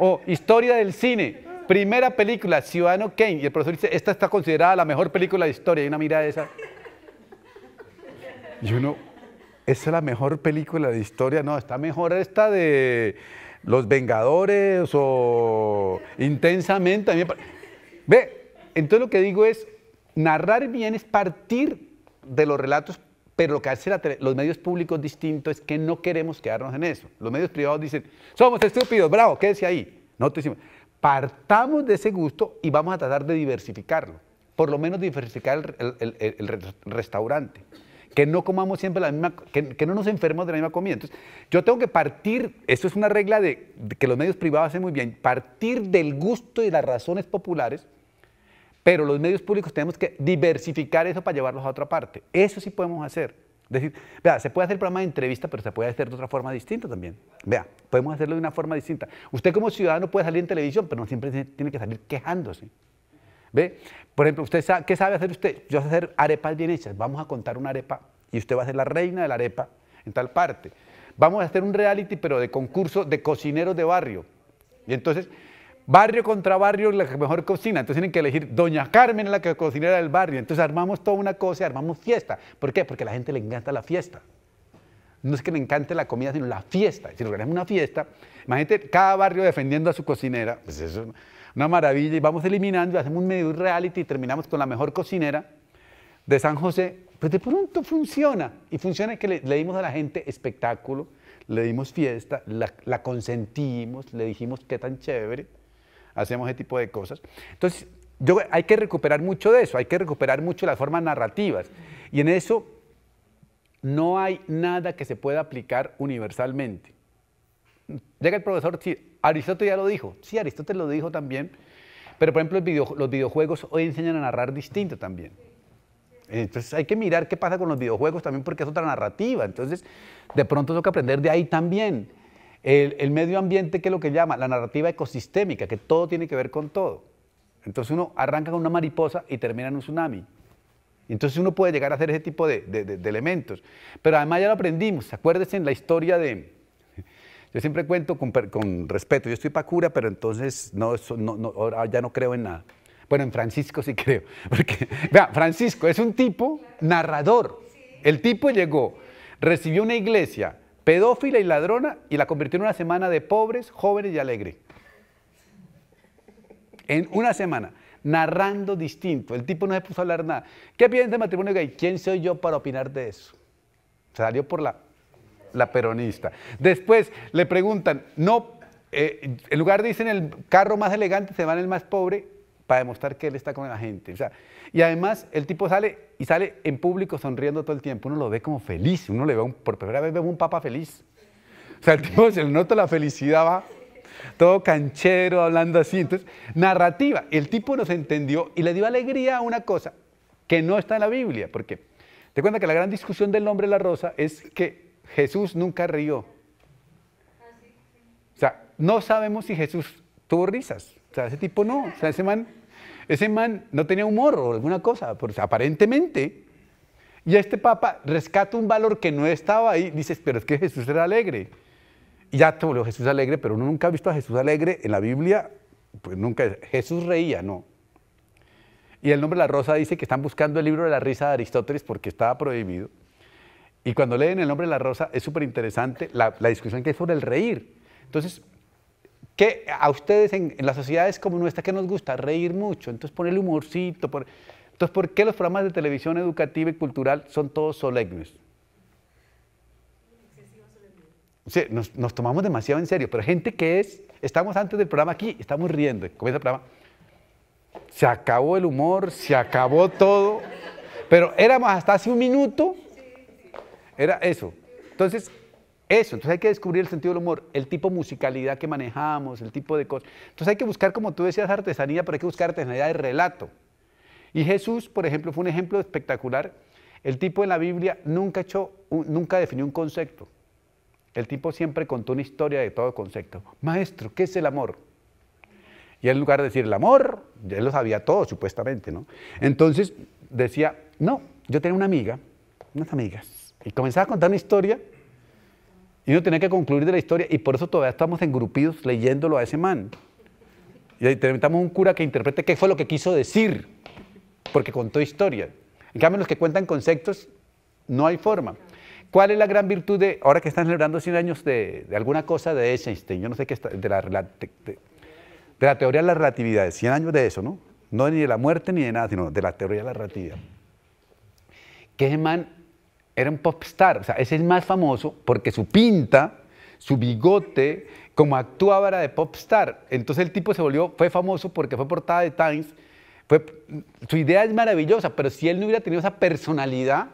Speaker 2: O historia del cine, primera película, Ciudadano Kane, y el profesor dice, esta está considerada la mejor película de historia, y una mirada de esa. Y uno, esa es la mejor película de historia, no, está mejor esta de Los Vengadores o Intensamente. También. Ve, entonces lo que digo es, narrar bien es partir de los relatos, pero lo que hacen los medios públicos distintos es que no queremos quedarnos en eso. Los medios privados dicen, somos estúpidos, bravo, quédese ahí. te decimos, partamos de ese gusto y vamos a tratar de diversificarlo, por lo menos diversificar el restaurante que no comamos siempre la misma, que, no nos enfermos de la misma comida. Entonces, yo tengo que partir, esto es una regla de, que los medios privados hacen muy bien, partir del gusto y de las razones populares, pero los medios públicos tenemos que diversificar eso para llevarlos a otra parte. Eso sí podemos hacer. Es decir, vea, se puede hacer el programa de entrevista, pero se puede hacer de otra forma distinta también. Vea, podemos hacerlo de una forma distinta. Usted como ciudadano puede salir en televisión, pero no siempre tiene que salir quejándose. ¿Ve? Por ejemplo, usted ¿qué sabe hacer usted? Yo sé hacer arepas bien hechas. Vamos a contar una arepa y usted va a ser la reina de la arepa en tal parte. Vamos a hacer un reality, pero de concurso de cocineros de barrio. Y entonces, barrio contra barrio, la mejor cocina. Entonces tienen que elegir Doña Carmen, la que cocinera del barrio. Entonces armamos toda una cosa, armamos fiesta. ¿Por qué? Porque a la gente le encanta la fiesta. No es que le encante la comida, sino la fiesta. Si logramos una fiesta, imagínate cada barrio defendiendo a su cocinera, pues eso una maravilla y vamos eliminando y hacemos un medio reality y terminamos con la mejor cocinera de San José, pues de pronto funciona. Y funciona que le, dimos a la gente espectáculo, le dimos fiesta, la, consentimos, le dijimos qué tan chévere, hacemos ese tipo de cosas. Entonces, yo, hay que recuperar mucho de eso, hay que recuperar mucho las formas narrativas. Y en eso no hay nada que se pueda aplicar universalmente. [LAUGHS] llega el profesor, sí, Aristóteles ya lo dijo, sí, Aristóteles lo dijo también, pero por ejemplo los, videojuegos hoy enseñan a narrar distinto también. Entonces hay que mirar qué pasa con los videojuegos también porque es otra narrativa. Entonces, de pronto que aprender de ahí también. El, medio ambiente, que es lo que llama la narrativa ecosistémica, que todo tiene que ver con todo. Entonces uno arranca con una mariposa y termina en un tsunami. Entonces uno puede llegar a hacer ese tipo de, de elementos. Pero además ya lo aprendimos. Acuérdense en la historia de, yo siempre cuento con, respeto. Yo estoy para cura, pero entonces no, ya no creo en nada. Bueno, en Francisco sí [LAUGHS] creo. Porque, vea, Francisco es un tipo narrador. El tipo llegó, recibió una iglesia pedófila y ladrona y la convirtió en una semana de pobres, jóvenes y alegres. En una semana narrando distinto. El tipo no se puso a hablar nada. ¿Qué piensa de matrimonio gay? ¿Quién soy yo para opinar de eso? Salió por la la peronista. Después le preguntan, no, eh, en lugar de el carro más elegante, se va en el más pobre para demostrar que él está con la gente. y además el tipo sale y sale en público sonriendo todo el tiempo. Uno lo ve como feliz, uno le ve por primera vez ve un papa feliz. O sea, el tipo se le nota la felicidad, va todo canchero, hablando así. Entonces, narrativa. El tipo nos entendió y le dio alegría a una cosa que no está en la Biblia, porque te cuenta que la gran discusión del nombre de la rosa es que Jesús nunca rió. Ah, o sea, no sabemos si Jesús tuvo risas. O sea, ese tipo no. O sea, ese man, no tenía humor o alguna cosa, aparentemente. Y este papa rescata un valor que no estaba ahí. Dices, pero es que Jesús era alegre. Y ya te volvió Jesús alegre, pero uno nunca ha visto a Jesús alegre en la Biblia. Pues nunca. Jesús reía, no. Y el nombre de la rosa dice que están buscando el libro de la risa de Aristóteles porque estaba prohibido. Y cuando leen El nombre de la rosa es súper interesante la, discusión que hay sobre el reír. Entonces, ¿qué a ustedes en, las sociedades como nuestra que nos gusta? Reír mucho. Entonces, el humorcito. Por... Entonces, ¿por qué los programas de televisión educativa y cultural son todos solemnes? Sí, nos, nos, tomamos demasiado en serio, pero gente que es, estamos antes del programa aquí, estamos riendo, comienza el programa, se acabó el humor, se acabó todo, pero éramos hasta hace un minuto era eso. Entonces, eso, entonces hay que descubrir el sentido del humor, el tipo de musicalidad que manejamos, el tipo de cosas. Entonces hay que buscar, como tú decías, artesanía, pero hay que buscar artesanía de relato. Y Jesús, por ejemplo, fue un ejemplo espectacular. El tipo en la Biblia nunca, echó, nunca definió un concepto. El tipo siempre contó una historia de todo concepto. Maestro, ¿qué es el amor? Y en lugar de decir el amor, él lo sabía todo, supuestamente, ¿no? Entonces decía, no, yo tenía una amiga, unas amigas, y comenzaba a contar una historia y uno tenía que concluir de la historia y por eso todavía estamos engrupidos leyéndolo a ese man. Y ahí tenemos un cura que interprete qué fue lo que quiso decir, porque contó historia. En cambio, los que cuentan conceptos, no hay forma. ¿Cuál es la gran virtud de, ahora que están celebrando 100 años de, alguna cosa de Einstein, yo no sé qué está, de la, de, la teoría de la relatividad, 100 años de eso, ¿no? No ni de la muerte ni de nada, sino de la teoría de la relatividad. Que ese man era un popstar, o sea, ese es más famoso porque su pinta, su bigote, como actuaba era de popstar. Entonces el tipo se volvió, fue famoso porque fue portada de Times. su idea es maravillosa, pero si él no hubiera tenido esa personalidad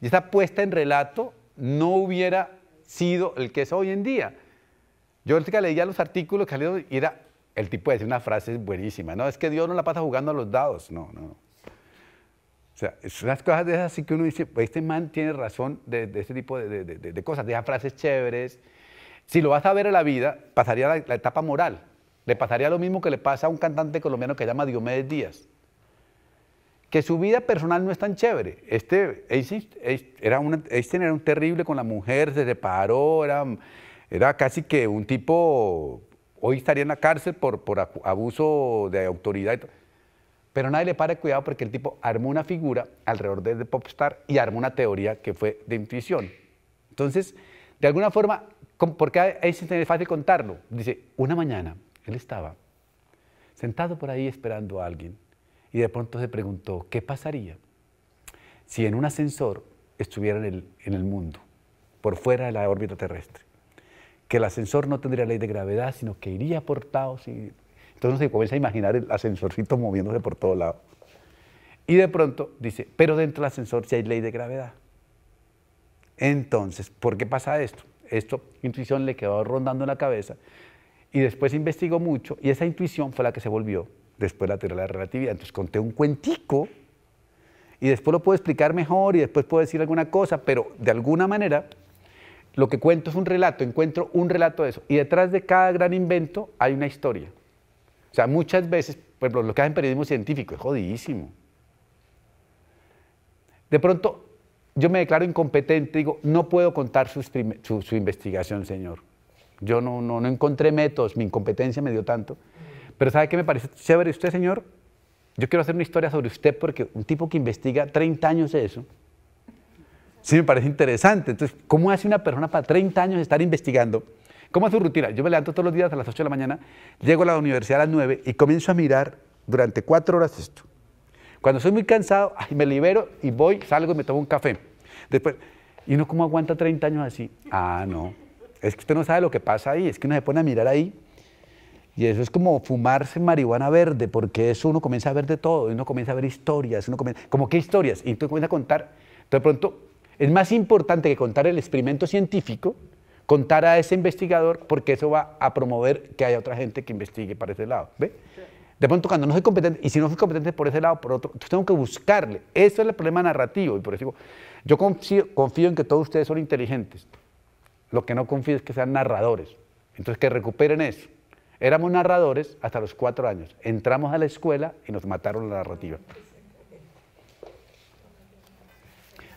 Speaker 2: y esa puesta en relato, no hubiera sido el que es hoy en día. Yo ahorita leía los artículos que salieron y era, el tipo de decir una frase buenísima, no, es que Dios no la pasa jugando a los dados, no, no sea, son las cosas de esas así que uno dice, pues este man tiene razón de, de este tipo de, cosas, deja frases chéveres. Si lo vas a ver en la vida, pasaría la, etapa moral. Le pasaría lo mismo que le pasa a un cantante colombiano que se llama Diomedes Díaz. Que su vida personal no es tan chévere. Este, era, un terrible con la mujer, se separó, era, era casi que un tipo, hoy estaría en la cárcel por, abuso de autoridad. Pero nadie le para el cuidado porque el tipo armó una figura alrededor de Popstar y armó una teoría que fue de intuición. Entonces, de alguna forma, porque se es fácil contarlo. Dice, una mañana él estaba sentado por ahí esperando a alguien y de pronto se preguntó, ¿qué pasaría si en un ascensor estuviera en el, mundo, por fuera de la órbita terrestre? Que el ascensor no tendría ley de gravedad, sino que iría portado, y entonces se comienza a imaginar el ascensorcito moviéndose por todo lado. Y de pronto dice, pero dentro del ascensor sí hay ley de gravedad. Entonces, ¿por qué pasa esto? Esto, intuición le quedó rondando en la cabeza y después investigó mucho y esa intuición fue la que se volvió después la teoría de la relatividad. Entonces conté un cuentico y después lo puedo explicar mejor y después puedo decir alguna cosa, pero de alguna manera lo que cuento es un relato, encuentro un relato de eso. Y detrás de cada gran invento hay una historia. O sea, muchas veces, por ejemplo, lo que hacen periodismo científico es jodidísimo. De pronto, yo me declaro incompetente, digo, no puedo contar su, investigación, señor. Yo no, no, no encontré métodos, mi incompetencia me dio tanto. Pero ¿sabe qué me parece chévere usted, señor? Yo quiero hacer una historia sobre usted porque un tipo que investiga 30 años eso, sí me parece interesante. Entonces, ¿cómo hace una persona para 30 años estar investigando? ¿Cómo es su rutina? Yo me levanto todos los días a las 8 de la mañana, llego a la universidad a las 9 y comienzo a mirar durante 4 horas esto. Cuando soy muy cansado, [LAUGHS] me libero y voy, salgo y me tomo un café. Después, ¿y uno cómo aguanta 30 años así? Ah, no. Es que usted no sabe lo que pasa ahí, es que uno se pone a mirar ahí. Y eso es como fumarse marihuana verde, porque eso uno comienza a ver de todo, uno comienza a ver historias, uno comienza, como qué historias, y tú comienza a contar. Entonces, de pronto, es más importante que contar el experimento científico, contar a ese investigador porque eso va a promover que haya otra gente que investigue para ese lado. ¿ve? De pronto cuando no soy competente, y si no soy competente por ese lado, por otro, entonces tengo que buscarle. Eso es el problema narrativo. Y por eso yo confío, en que todos ustedes son inteligentes. Lo que no confío es que sean narradores. Entonces que recuperen eso. Éramos narradores hasta los cuatro años. Entramos a la escuela y nos mataron la narrativa.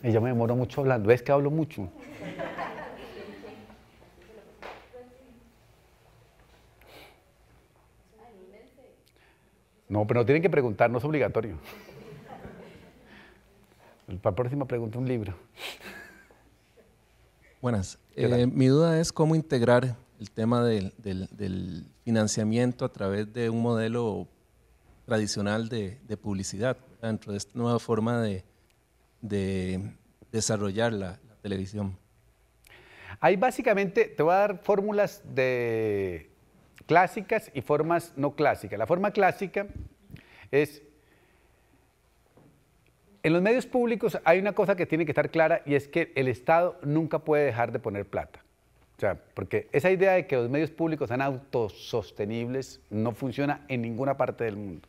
Speaker 2: Y yo me demoro mucho hablando. ¿Ves que hablo mucho? No, pero no tienen que preguntar, no es obligatorio. Para la próxima pregunta, un libro.
Speaker 3: Buenas. Eh, mi duda es cómo integrar el tema del, financiamiento a través de un modelo tradicional de, publicidad dentro de esta nueva forma de, desarrollar la, la,
Speaker 2: televisión. Hay básicamente, te voy a dar fórmulas de clásicas y formas no clásicas. La forma clásica es, en los medios públicos hay una cosa que tiene que estar clara y es que el Estado nunca puede dejar de poner plata. O sea, porque esa idea de que los medios públicos sean autosostenibles no funciona en ninguna parte del mundo.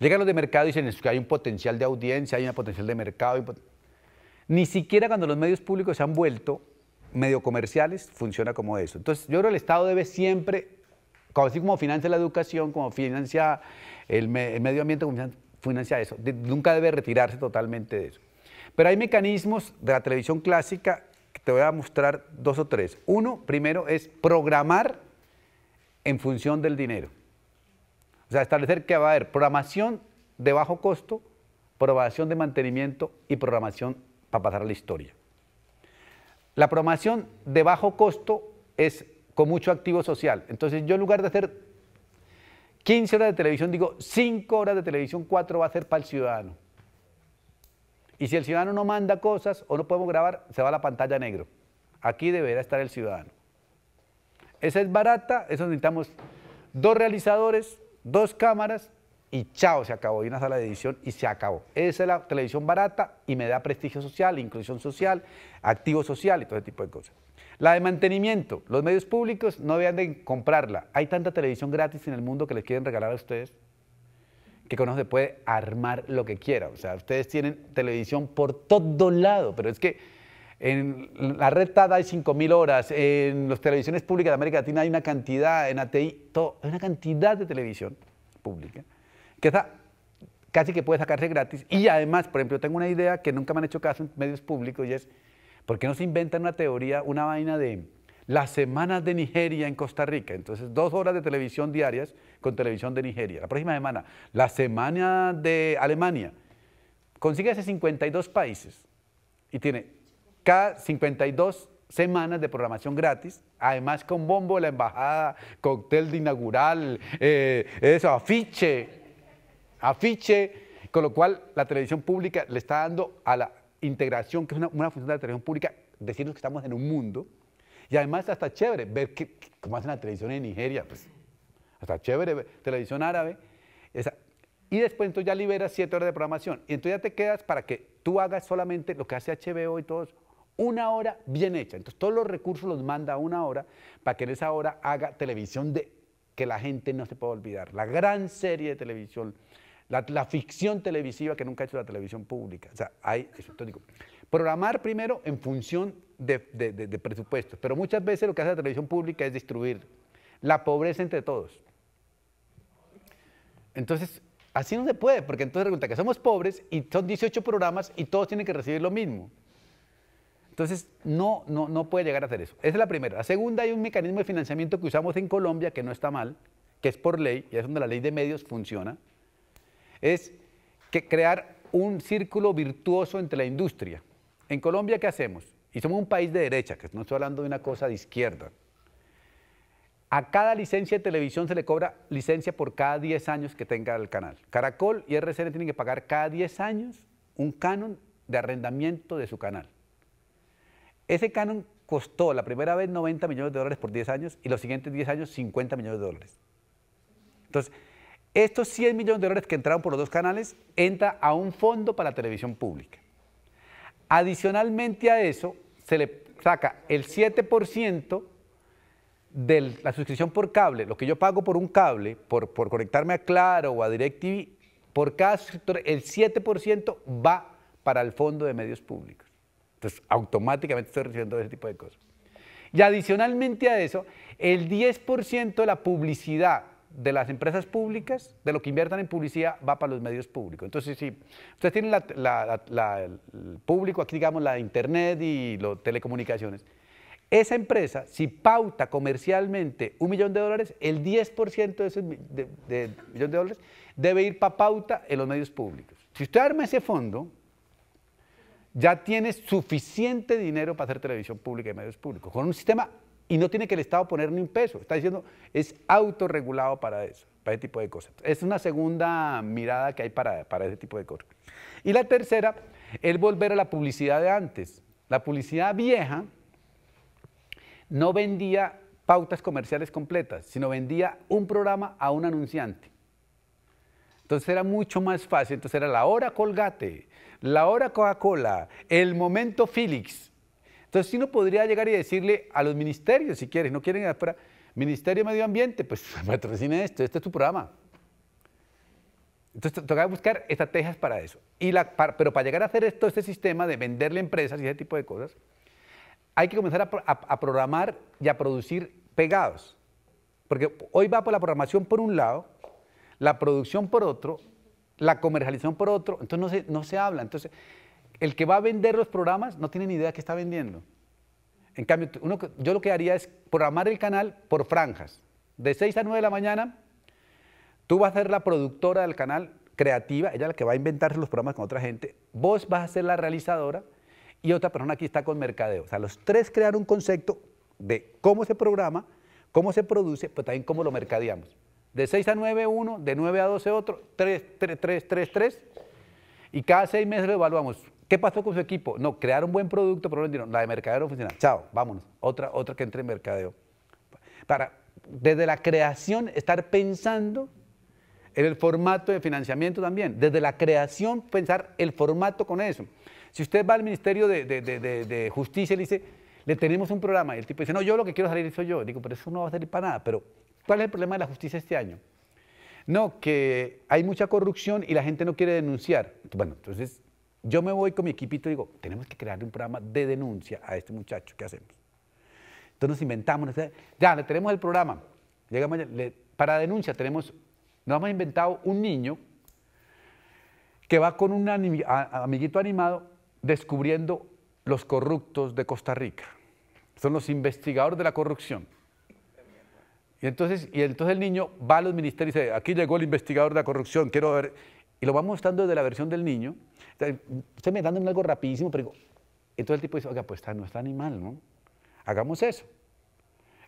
Speaker 2: Llegan los de mercado y dicen que hay un potencial de audiencia, hay un potencial de mercado. Ni siquiera cuando los medios públicos se han vuelto medio comerciales funciona como eso. Entonces, yo creo que el Estado debe siempre así como financia la educación, como financia el, medio ambiente, como financia eso. nunca debe retirarse totalmente de eso. Pero hay mecanismos de la televisión clásica que te voy a mostrar dos o tres. Uno, primero, es programar en función del dinero. O sea, establecer que va a haber programación de bajo costo, programación de mantenimiento y programación para pasar la historia. La programación de bajo costo es con mucho activo social. Entonces yo en lugar de hacer 15 horas de televisión, digo 5 horas de televisión, 4 va a ser para el ciudadano. Y si el ciudadano no manda cosas o no podemos grabar, se va a la pantalla negro. Aquí deberá estar el ciudadano. Esa es barata, eso necesitamos dos realizadores, dos cámaras y chao, se acabó. Y una sala de edición y se acabó. Esa es la televisión barata y me da prestigio social, inclusión social, activo social y todo ese tipo de cosas. La de mantenimiento, los medios públicos no deben de comprarla. Hay tanta televisión gratis en el mundo que les quieren regalar a ustedes que con eso puede armar lo que quiera. O sea, ustedes tienen televisión por todo lado, pero es que en la red TAD hay 5.000 horas, en las televisiones públicas de América Latina hay una cantidad, en ATI, hay una cantidad de televisión pública que está casi que puede sacarse gratis. Y además, por ejemplo, tengo una idea que nunca me han hecho caso en medios públicos y es ¿Por qué no se inventa una teoría, una vaina de las semanas de Nigeria en Costa Rica? Entonces, dos horas de televisión diarias con televisión de Nigeria. La próxima semana, la semana de Alemania. Consigue ese 52 países y tiene cada 52 semanas de programación gratis, además con bombo de la embajada, cóctel de inaugural, eh, eso, afiche, afiche, con lo cual la televisión pública le está dando a la integración, que es una, función de la televisión pública, decirnos que estamos en un mundo. Y además hasta chévere ver que, cómo hacen la televisión en Nigeria. Pues, hasta chévere, ver, televisión árabe. y después entonces ya liberas siete horas de programación. Y entonces ya te quedas para que tú hagas solamente lo que hace HBO y todos Una hora bien hecha. Entonces todos los recursos los manda a una hora para que en esa hora haga televisión de que la gente no se pueda olvidar. La gran serie de televisión la, ficción televisiva que nunca ha hecho la televisión pública. O sea, hay, Programar primero en función de, presupuestos, pero muchas veces lo que hace la televisión pública es destruir la pobreza entre todos. Entonces, así no se puede, porque entonces resulta que somos pobres y son 18 programas y todos tienen que recibir lo mismo. Entonces, no, no, no puede llegar a hacer eso. Esa es la primera. La segunda, hay un mecanismo de financiamiento que usamos en Colombia que no está mal, que es por ley, y es donde la ley de medios funciona, es que crear un círculo virtuoso entre la industria. En Colombia, ¿qué hacemos? Y somos un país de derecha, que no estoy hablando de una cosa de izquierda. A cada licencia de televisión se le cobra licencia por cada 10 años que tenga el canal. Caracol y RCN tienen que pagar cada 10 años un canon de arrendamiento de su canal. Ese canon costó la primera vez 90 millones de dólares por 10 años y los siguientes 10 años 50 millones de dólares. Entonces, estos 100 millones de dólares que entraron por los dos canales entra a un fondo para la televisión pública. Adicionalmente a eso, se le saca el 7% de la suscripción por cable, lo que yo pago por un cable, por, conectarme a Claro o a DirecTV, por cada suscriptor, el 7% va para el fondo de medios públicos. Entonces, automáticamente estoy recibiendo ese tipo de cosas. Y adicionalmente a eso, el 10% de la publicidad de las empresas públicas, de lo que inviertan en publicidad, va para los medios públicos. Entonces, si ustedes tienen el público, aquí digamos la internet y las telecomunicaciones, esa empresa, si pauta comercialmente un millón de dólares, el 10% de ese millón de dólares debe ir para pauta en los medios públicos. Si usted arma ese fondo, ya tiene suficiente dinero para hacer televisión pública y medios públicos, con un sistema y no tiene que el Estado poner ni un peso. Está diciendo, es autorregulado para eso, para ese tipo de cosas. Es una segunda mirada que hay para, para ese tipo de cosas. Y la tercera, el volver a la publicidad de antes. La publicidad vieja no vendía pautas comerciales completas, sino vendía un programa a un anunciante. Entonces era mucho más fácil. Entonces era la hora Colgate, la hora Coca-Cola, el momento Félix. Entonces, si no podría llegar y decirle a los ministerios, si quieres, no quieren afuera, Ministerio de Medio Ambiente, pues [LAUGHS] patrocina esto, este es tu programa. Entonces, toca buscar estrategias para eso. Y la, pero para llegar a hacer esto, este sistema de venderle empresas y ese tipo de cosas, hay que comenzar a, a programar y a producir pegados. Porque hoy va por la programación por un lado, la producción por otro, la comercialización por otro, entonces no se, no se habla. Entonces, el que va a vender los programas no tiene ni idea de qué está vendiendo. En cambio, uno, yo lo que haría es programar el canal por franjas. De 6 a 9 de la mañana, tú vas a ser la productora del canal creativa, ella es la que va a inventarse los programas con otra gente, vos vas a ser la realizadora y otra persona aquí está con mercadeo. O sea, los tres crear un concepto de cómo se programa, cómo se produce, pero también cómo lo mercadeamos. De 6 a 9, uno, de 9 a 12, otro, 3, 3, 3, 3, 3. Y cada seis meses lo evaluamos. ¿Qué pasó con su equipo? No, crearon buen producto, pero La de mercadeo no funciona, Chao, vámonos. Otra, otra que entre en mercadeo. Para, desde la creación, estar pensando en el formato de financiamiento también. Desde la creación, pensar el formato con eso. Si usted va al Ministerio de, de Justicia y le dice, le tenemos un programa, y el tipo dice, no, yo lo que quiero salir soy yo. Digo, pero eso no va a salir para nada. Pero, ¿cuál es el problema de la justicia este año? No, que hay mucha corrupción y la gente no quiere denunciar. Bueno, entonces yo me voy con mi equipito y digo, tenemos que crear un programa de denuncia a este muchacho, ¿qué hacemos? Entonces nos inventamos, ya, le tenemos el programa. Llegamos, para denuncia tenemos, nos hemos inventado un niño que va con un amiguito animado descubriendo los corruptos de Costa Rica. Son los investigadores de la corrupción. Y entonces, y entonces el niño va a los ministerios y dice, aquí llegó el investigador de la corrupción, quiero ver. Y lo vamos mostrando desde la versión del niño. Usted me dando en algo rapidísimo, pero digo, entonces el tipo dice, oiga, pues está, no está animal, ¿no? Hagamos eso.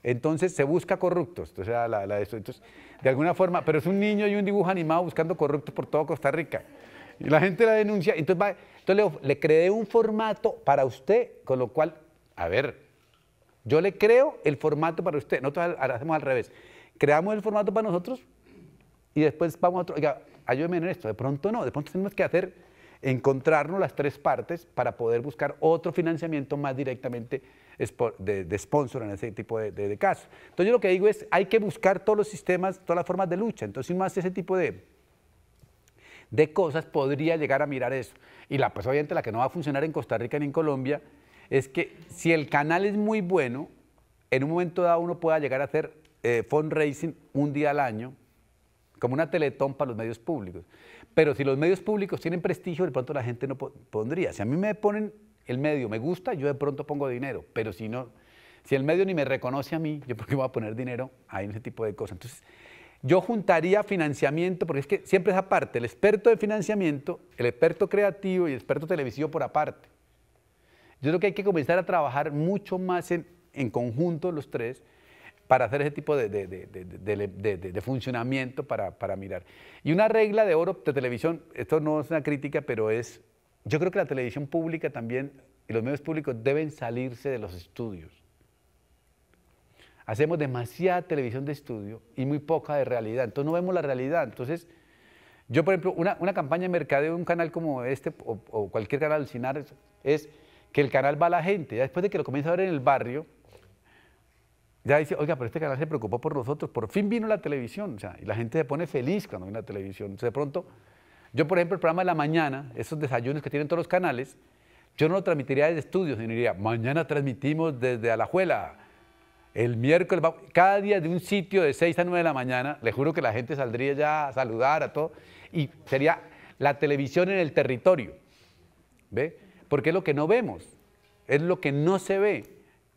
Speaker 2: Entonces se busca corruptos, entonces, de alguna forma, pero es un niño y un dibujo animado buscando corruptos por toda Costa Rica. Y la gente la denuncia, entonces, entonces le, creé un formato para usted, con lo cual, a ver, yo le creo el formato para usted, nosotros ahora hacemos al revés, creamos el formato para nosotros y después vamos a otro, ayúdeme en esto. De pronto no, de pronto tenemos que hacer, encontrarnos las tres partes para poder buscar otro financiamiento más directamente de, sponsor en ese tipo de, casos. Entonces yo lo que digo es, hay que buscar todos los sistemas, todas las formas de lucha. Entonces, si uno hace ese tipo de, de cosas, podría llegar a mirar eso. Y la, pues obviamente la que no va a funcionar en Costa Rica ni en Colombia es que si el canal es muy bueno, en un momento dado uno pueda llegar a hacer eh, fundraising un día al año como una teletón para los medios públicos. Pero si los medios públicos tienen prestigio, de pronto la gente no pondría. Si a mí me ponen el medio, me gusta, yo de pronto pongo dinero, pero si no, si el medio ni me reconoce a mí, yo por qué voy a poner dinero ahí en ese tipo de cosas. Entonces, yo juntaría financiamiento, porque es que siempre es aparte, el experto de financiamiento, el experto creativo y el experto televisivo por aparte. Yo creo que hay que comenzar a trabajar mucho más en conjunto los tres para hacer ese tipo de, funcionamiento para, mirar. Y una regla de oro de televisión, esto no es una crítica, pero es, yo creo que la televisión pública también y los medios públicos deben salirse de los estudios. Hacemos demasiada televisión de estudio y muy poca de realidad, entonces no vemos la realidad. Entonces, yo por ejemplo, una, campaña de mercadeo de un canal como este o, cualquier canal sin es, es que el canal va a la gente, ya después de que lo comienza a ver en el barrio, ya dice, oiga, pero este canal se preocupó por nosotros, por fin vino la televisión, o sea, y la gente se pone feliz cuando viene la televisión. Entonces, de pronto, yo, por ejemplo, el programa de la mañana, esos desayunos que tienen todos los canales, yo no lo transmitiría desde estudios, sino diría, mañana transmitimos desde Alajuela, el miércoles, cada día de un sitio de 6 a 9 de la mañana, le juro que la gente saldría ya a saludar a todo, y sería la televisión en el territorio, ¿ve? Porque es lo que no vemos, es lo que no se ve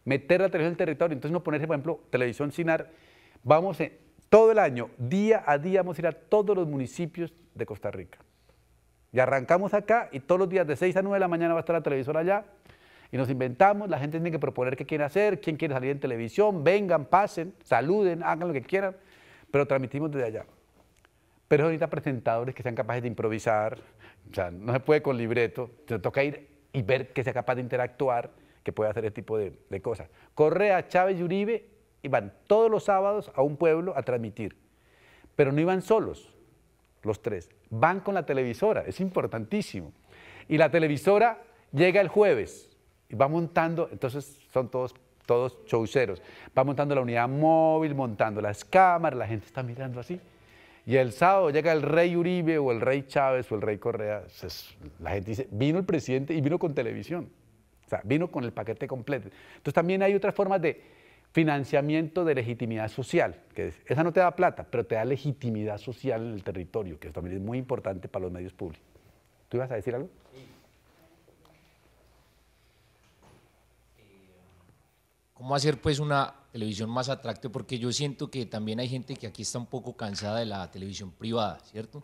Speaker 2: meter la televisión el territorio, entonces no poner, por ejemplo, televisión Sinar. Vamos eh, todo el año, día a día, vamos a ir a todos los municipios de Costa Rica. Y arrancamos acá y todos los días de 6 a 9 de la mañana va a estar la televisora allá. Y nos inventamos, la gente tiene que proponer qué quiere hacer, quién quiere salir en televisión, vengan, pasen, saluden, hagan lo que quieran, pero transmitimos desde allá. Pero ahorita presentadores que sean capaces de improvisar, o sea, no se puede con libreto, te toca ir y ver que sea capaz de interactuar que puede hacer ese tipo de, cosas. Correa, Chávez y Uribe iban todos los sábados a un pueblo a transmitir, pero no iban solos los tres, van con la televisora, es importantísimo. Y la televisora llega el jueves y va montando, entonces son todos todos showceros. Va montando la unidad móvil, montando las cámaras, la gente está mirando así. Y el sábado llega el rey Uribe o el rey Chávez o el rey Correa. Pues, la gente dice, vino el presidente y vino con televisión. O sea, vino con el paquete completo. Entonces también hay otras formas de financiamiento de legitimidad social, que esa no te da plata, pero te da legitimidad social en el territorio, que también es muy importante para los medios públicos. ¿Tú ibas a decir algo? Eh, ¿Cómo hacer pues una televisión más atractiva? Porque yo siento que también hay gente que aquí está un poco cansada de la televisión privada, ¿cierto?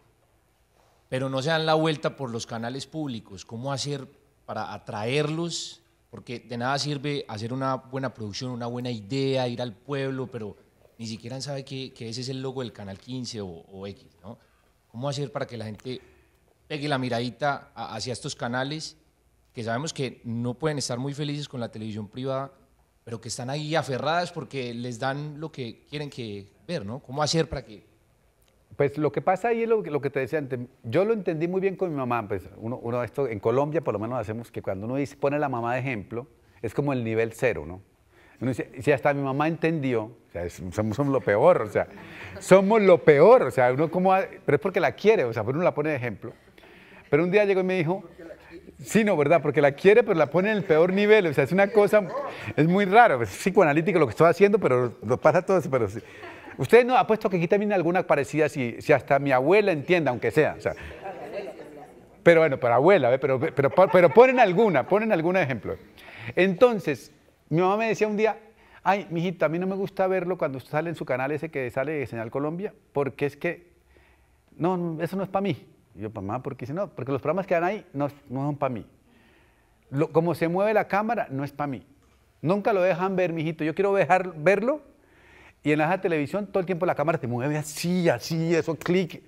Speaker 2: Pero no se dan la vuelta por los canales públicos. ¿Cómo hacer para atraerlos, porque de nada sirve hacer una buena producción, una buena idea, ir al pueblo, pero ni siquiera sabe que, ese es el logo del Canal 15 o, X, ¿Cómo hacer para que la gente pegue la miradita hacia estos canales que sabemos que no pueden estar muy felices con la televisión privada, pero que están ahí aferradas porque les dan lo que quieren que ver, ¿no? ¿Cómo hacer para que pues lo que pasa ahí es lo, que te decía antes. Yo lo entendí muy bien con mi mamá. Pues uno, esto en Colombia por lo menos hacemos que cuando uno dice, pone la mamá de ejemplo, es como el nivel cero, ¿no? si hasta mi mamá entendió, o sea, somos, lo peor, o sea, somos lo peor, o sea, uno como, pero es porque la quiere, o sea, uno la pone de ejemplo. Pero un día llegó y me dijo, sí, no, ¿verdad? Porque la quiere, pero la pone en el peor nivel, o sea, es una cosa, es muy raro, pues, es psicoanalítico lo que estoy haciendo, pero lo pasa todo, pero sí usted no, puesto que aquí también alguna parecida si, si hasta mi abuela entienda, aunque sea. Pero bueno, para abuela, pero, pero, pero ponen alguna, ponen algún ejemplo. Entonces, mi mamá me decía un día, ay, mijita, a mí no me gusta verlo cuando sale en su canal ese que sale de Señal Colombia, porque es que, no, eso no es para mí. Y yo, mamá, ¿por qué? Dice, no, porque los programas que dan ahí no, son para mí. como se mueve la cámara, no es para mí. Nunca lo dejan ver, mijito. Yo quiero dejar verlo y en la televisión todo el tiempo la cámara se mueve así, así, eso, clic.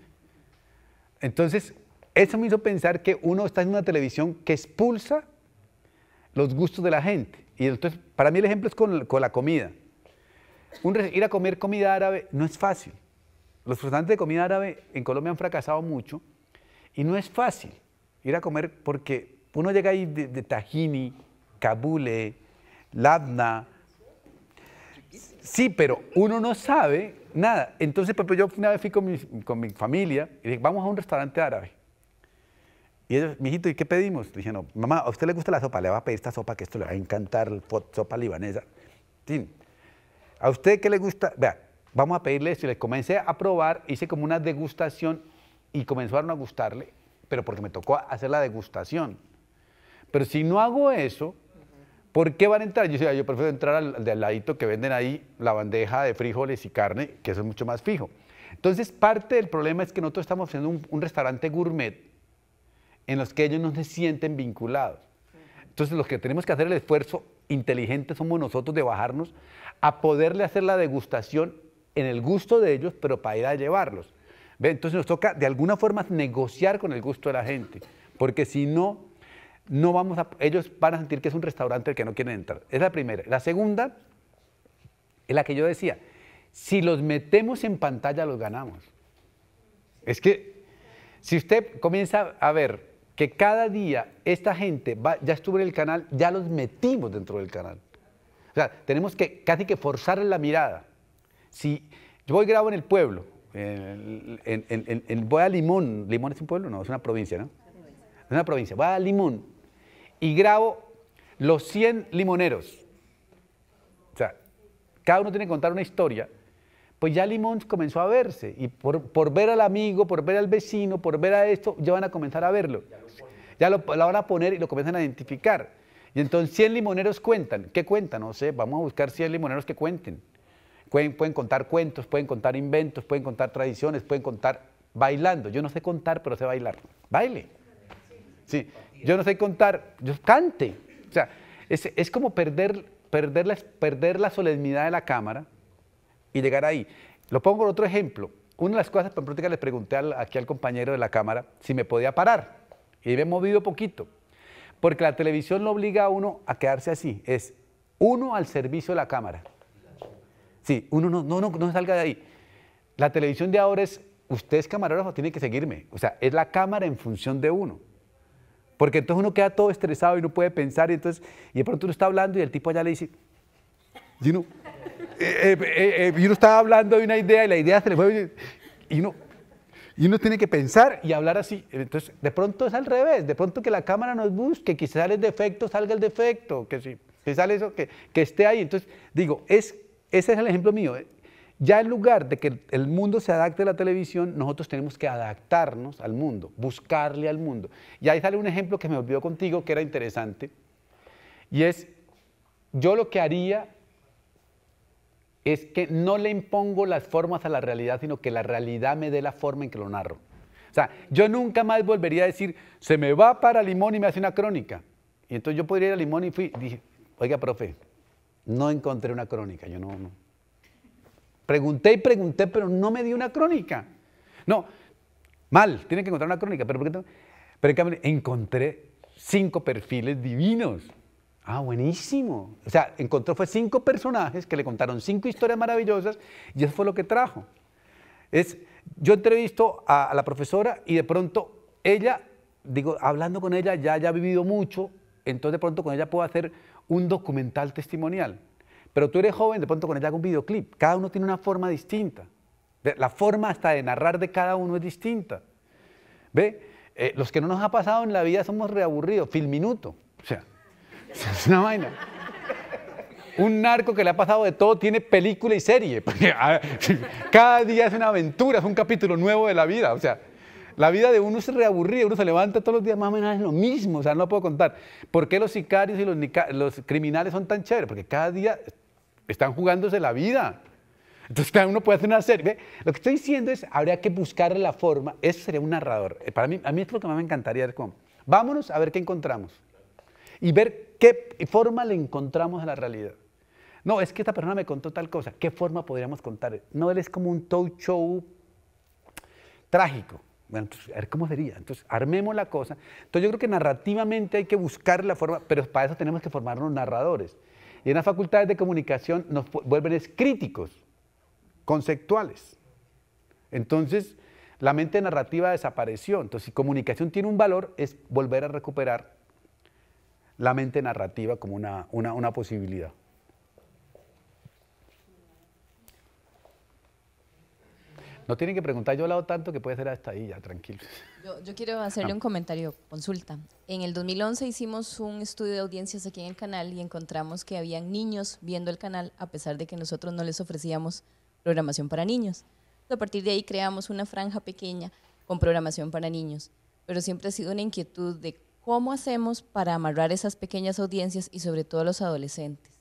Speaker 2: Entonces, eso me hizo pensar que uno está en una televisión que expulsa los gustos de la gente. Y entonces, para mí el ejemplo es con, la comida. ir a comer comida árabe no es fácil. Los restaurantes de comida árabe en Colombia han fracasado mucho y no es fácil ir a comer porque uno llega ahí de, de tahini, kabule labna, Sí, pero uno no sabe nada. Entonces, yo una vez fui con mi, familia y dije, vamos a un restaurante árabe. Y ellos, mijito, ¿y qué pedimos? Dije, no, mamá, ¿a usted le gusta la sopa? Le va a pedir esta sopa que esto le va a encantar, sopa libanesa. ¿A usted qué le gusta? Vea, vamos a pedirle esto. Y le comencé a probar, hice como una degustación y comenzaron a gustarle, pero porque me tocó hacer la degustación. Pero si no hago eso, ¿Por qué van a entrar? Yo prefiero entrar al, al, ladito que venden ahí la bandeja de frijoles y carne, que eso es mucho más fijo. Entonces, parte del problema es que nosotros estamos haciendo un, restaurante gourmet en los que ellos no se sienten vinculados. Entonces, los que tenemos que hacer el esfuerzo inteligente somos nosotros de bajarnos a poderle hacer la degustación en el gusto de ellos, pero para ir a llevarlos. Entonces nos toca de alguna forma negociar con el gusto de la gente, porque si no, no vamos a, ellos van a sentir que es un restaurante el que no quiere entrar. Es la primera. La segunda es la que yo decía, si los metemos en pantalla los ganamos. Es que si usted comienza a ver que cada día esta gente va, ya estuvo en el canal, ya los metimos dentro del canal. O sea, tenemos que casi que forzar la mirada. Si yo voy grabo en el pueblo, en, voy a Limón, Limón es un pueblo, no, es una provincia, ¿no? Es una provincia, voy a Limón, y grabo los 100 limoneros. O sea, cada uno tiene que contar una historia. Pues ya Limón comenzó a verse y por, ver al amigo, por ver al vecino, por ver a esto, ya van a comenzar a verlo. Ya lo, van a poner y lo comienzan a identificar. Y entonces 100 limoneros cuentan. ¿Qué cuentan? No sé, vamos a buscar 100 limoneros que cuenten. Pueden, pueden, contar cuentos, pueden contar inventos, pueden contar tradiciones, pueden contar bailando. Yo no sé contar, pero sé bailar. Baile. Sí. Yo no sé contar, yo cante. O sea, es, como perder, perder, la, perder la solemnidad de la cámara y llegar ahí. Lo pongo con otro ejemplo. Una de las cosas, por ejemplo, que pregunté aquí al compañero de la cámara si me podía parar. Y me he movido poquito. Porque la televisión lo obliga a uno a quedarse así. Es uno al servicio de la cámara. Sí, uno no, no, no, salga de ahí. La televisión de ahora es, usted es camarógrafo, tiene que seguirme. O sea, es la cámara en función de uno. Porque entonces uno queda todo estresado y no puede pensar, y entonces, y de pronto uno está hablando y el tipo allá le dice, y uno, eh, eh, eh, y uno está hablando de una idea y la idea se le fue, y uno, y uno tiene que pensar y hablar así. Entonces, de pronto es al revés, de pronto que la cámara nos busque, que si el defecto, salga el defecto, que si, que sale eso, que, que esté ahí. Entonces, digo, es, ese es el ejemplo mío. Ya en lugar de que el mundo se adapte a la televisión, nosotros tenemos que adaptarnos al mundo, buscarle al mundo. Y ahí sale un ejemplo que me olvidó contigo que era interesante. Y es, yo lo que haría es que no le impongo las formas a la realidad, sino que la realidad me dé la forma en que lo narro. O sea, yo nunca más volvería a decir, se me va para Limón y me hace una crónica. Y entonces yo podría ir a Limón y fui, dije, oiga, profe, no encontré una crónica, yo no, no Pregunté y pregunté, pero no me dio una crónica. No, mal, tiene que encontrar una crónica, pero, pero encontré cinco perfiles divinos. Ah, buenísimo. O sea, encontró fue cinco personajes que le contaron cinco historias maravillosas y eso fue lo que trajo. Es, yo entrevisto a, la profesora y de pronto ella, digo, hablando con ella ya, ya ha vivido mucho, entonces de pronto con ella puedo hacer un documental testimonial. Pero tú eres joven, de pronto con conecta hago un videoclip. Cada uno tiene una forma distinta. La forma hasta de narrar de cada uno es distinta. ¿Ve? Eh, los que no nos ha pasado en la vida somos reaburridos. Filminuto. O sea, [LAUGHS] es una vaina. Un narco que le ha pasado de todo tiene película y serie. [LAUGHS] Porque [LAUGHS] cada día es una aventura, es un capítulo nuevo de la vida. O sea, la vida de uno es reaburrida, uno se levanta todos los días más o menos es lo mismo, o sea, no lo puedo contar. ¿Por qué los sicarios y los, los criminales son tan chéveres? Porque cada día están jugándose la vida. Entonces, cada uno puede hacer una serie. Lo que estoy diciendo es, habría que buscar la forma. Eso sería un narrador. Eh, para mí, a mí es lo que más me encantaría Vámonos a ver qué encontramos. Y ver qué forma le encontramos a la realidad. No, es que esta persona me contó tal cosa. ¿Qué forma podríamos contar? No, él es como un talk show trágico. Bueno, entonces, a ver cómo sería. Entonces, armemos la cosa. Entonces, yo creo que narrativamente hay que buscar la forma, pero para eso tenemos que formarnos narradores. Y en las facultades de comunicación nos vuelven críticos, conceptuales. Entonces, la mente narrativa desapareció. Entonces, si comunicación tiene un valor, es volver a recuperar la mente narrativa como una, una posibilidad. No tienen que preguntar, yo he hablado tanto que puede ser hasta ahí ya, tranquilo.
Speaker 1: Yo, quiero hacerle ah. un comentario, consulta. En el 2011 hicimos un estudio de audiencias aquí en el canal y encontramos que habían niños viendo el canal a pesar de que nosotros no les ofrecíamos programación para niños. A partir de ahí creamos una franja pequeña con programación para niños, pero siempre ha sido una inquietud de cómo hacemos para amarrar esas pequeñas audiencias y sobre todo a los adolescentes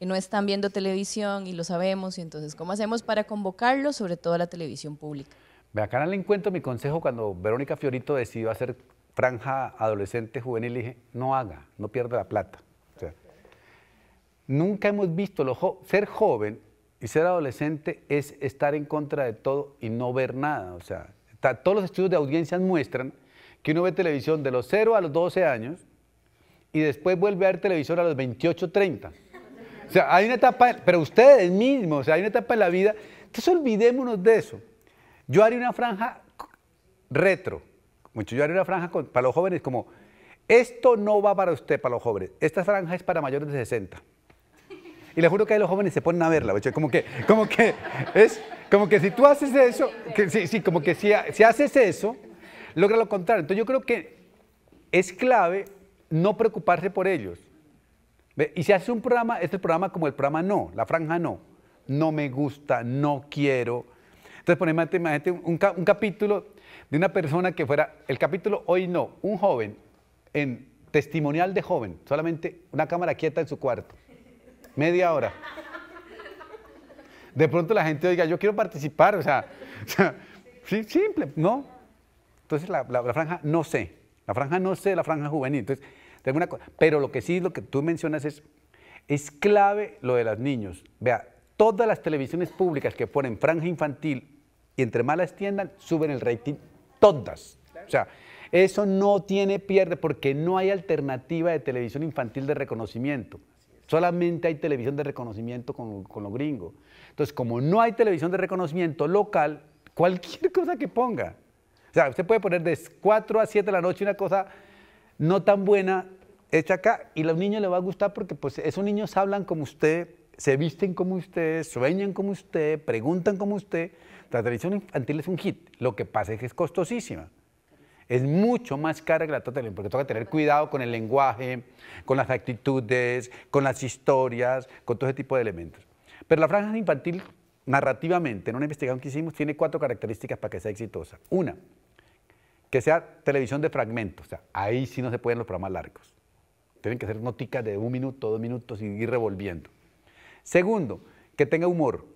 Speaker 1: y no están viendo televisión y lo sabemos, y entonces, ¿cómo hacemos para convocarlos, sobre todo a la televisión pública?
Speaker 2: Acá le encuentro mi consejo cuando Verónica Fiorito decidió hacer franja adolescente juvenil, dije, no haga, no pierda la plata. nunca hemos visto lo ser joven y ser adolescente es estar en contra de todo y no ver nada. O sea, todos los estudios de audiencias muestran que uno ve televisión de los 0 a los 12 años y después vuelve a ver televisión a los 28, 30. O sea, hay una etapa, pero ustedes mismos, o sea, hay una etapa en la vida. Entonces olvidémonos de eso. Yo haría una franja retro. Mucho, yo haría una franja para los jóvenes como, esto no va para usted, para los jóvenes. Esta franja es para mayores de 60. Y les juro que ahí los jóvenes se ponen a verla, Como que, como que, es, como que si tú haces eso, sí, como que si haces eso, logra lo contrario. Entonces yo creo que es clave no preocuparse por ellos. Y si haces un programa, este programa como el programa no, la franja no, no me gusta, no quiero. Entonces, poneme imagínate un, un capítulo de una persona que fuera, el capítulo hoy no, un joven, en testimonial de joven, solamente una cámara quieta en su cuarto, media hora. De pronto la gente diga, yo quiero participar, o sea, [LAUGHS] simple, ¿no? Entonces la, la, franja no sé, la franja no sé, la franja juvenil. Entonces, pero lo que sí, lo que tú mencionas es, es clave lo de los niños. Vea, todas las televisiones públicas que ponen franja infantil y entre malas tiendas tiendan, suben el rating, todas. O sea, eso no tiene pierde porque no hay alternativa de televisión infantil de reconocimiento. Solamente hay televisión de reconocimiento con, con los gringos. Entonces, como no hay televisión de reconocimiento local, cualquier [LAUGHS] cosa que ponga. O sea, usted puede poner de 4 a 7 de la noche una cosa no tan buena hecha acá y a los niños les va a gustar porque pues, esos niños hablan como usted, se visten como usted, sueñan como usted, preguntan como usted. La televisión infantil es un hit. Lo que pasa es que es costosísima. Es mucho más cara que la televisión porque toca tener cuidado con el lenguaje, con las actitudes, con las historias, con todo ese tipo de elementos. Pero la franja infantil, narrativamente, en una investigación que hicimos, tiene cuatro características para que sea exitosa. Una, que sea televisión de fragmentos. O sea, ahí sí no se pueden los programas largos. Tienen que ser noticas de un minuto, dos minutos y ir revolviendo. Segundo, que tenga humor.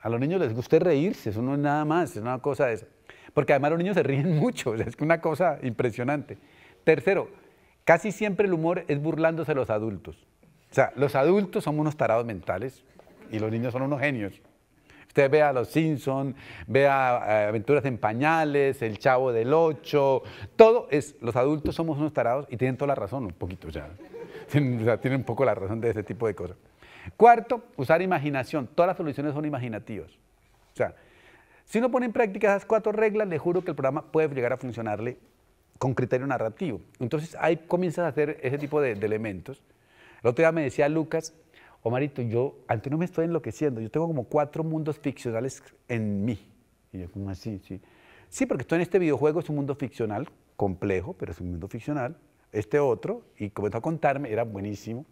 Speaker 2: A los niños les gusta reírse, eso no es nada más, es una cosa esa. Porque además los niños se ríen [LAUGHS] mucho, es una cosa impresionante. Tercero, casi siempre el humor es burlándose de los adultos. O sea, los adultos son unos tarados mentales y los niños son unos genios. Usted vea Los Simpson, vea eh, Aventuras en Pañales, El Chavo del Ocho, todo es, los adultos somos unos tarados y tienen toda la razón un poquito, ya, [LAUGHS] sea, tienen, o un poco la razón de ese tipo de cosas. Cuarto, usar imaginación. Todas las soluciones son imaginativas. O sea, si uno pone en práctica esas cuatro reglas, le juro que el programa puede llegar a funcionarle con criterio narrativo. Entonces ahí comienzas a hacer ese tipo de, de elementos. El otro día me decía Lucas Omarito, yo, ante no me estoy enloqueciendo, yo tengo como cuatro mundos ficcionales en mí. Y yo como así, sí. Sí, porque estoy en este videojuego, es un mundo ficcional, complejo, pero es un mundo ficcional. Este otro, y comenzó a contarme, era buenísimo.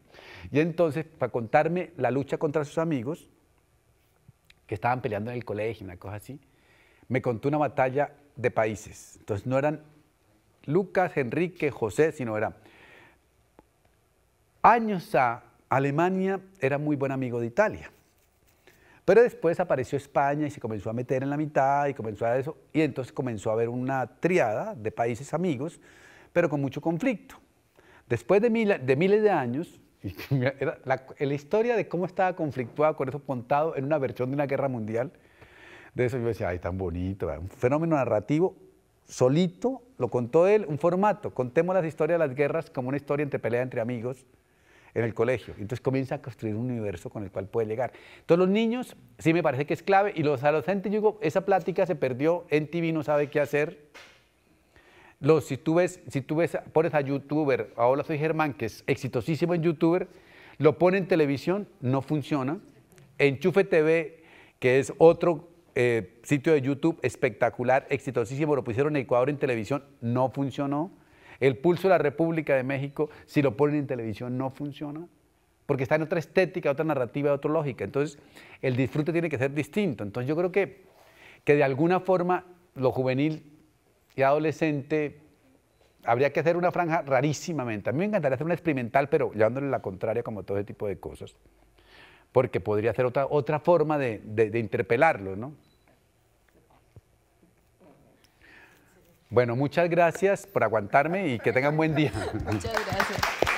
Speaker 2: Y entonces, para contarme la lucha contra sus amigos, que estaban peleando en el colegio, una cosa así, me contó una batalla de países. Entonces no eran Lucas, Enrique, José, sino eran años a Alemania era muy buen amigo de Italia. Pero después apareció España y se comenzó a meter en la mitad y comenzó a eso. Y entonces comenzó a haber una triada de países amigos, pero con mucho conflicto. Después de, miles de años, [LAUGHS] la, historia de cómo estaba conflictuado con eso contado en una versión de una guerra mundial, de eso yo decía, ay, tan bonito, un fenómeno narrativo solito, lo contó él, un formato, contemos las historias de las guerras como una historia entre pelea entre amigos, en el colegio. Entonces comienza a construir un universo con el cual puede llegar. Entonces los niños, sí me parece que es clave, y los adolescentes, yo digo, esa plática se perdió, en TV no sabe qué hacer. Los, si tú ves, si tú ves, pones a youtuber, ahora soy Germán, que es exitosísimo en youtuber, lo pone en televisión, no funciona. Enchufe TV, que es otro eh, sitio de YouTube espectacular, exitosísimo, lo pusieron en Ecuador en televisión, no funcionó. El pulso de la República de México, si lo ponen en televisión, no funciona, porque está en otra estética, otra narrativa, otra lógica. Entonces, el disfrute tiene que ser distinto. Entonces, yo creo que, que de alguna forma lo juvenil y adolescente habría que hacer una franja rarísimamente. A mí me encantaría hacer una experimental, pero llevándole la contraria como todo ese tipo de cosas, porque podría ser otra, forma de, de interpelarlo, ¿no? Bueno, muchas gracias por aguantarme y que tengan buen día. Muchas
Speaker 1: gracias.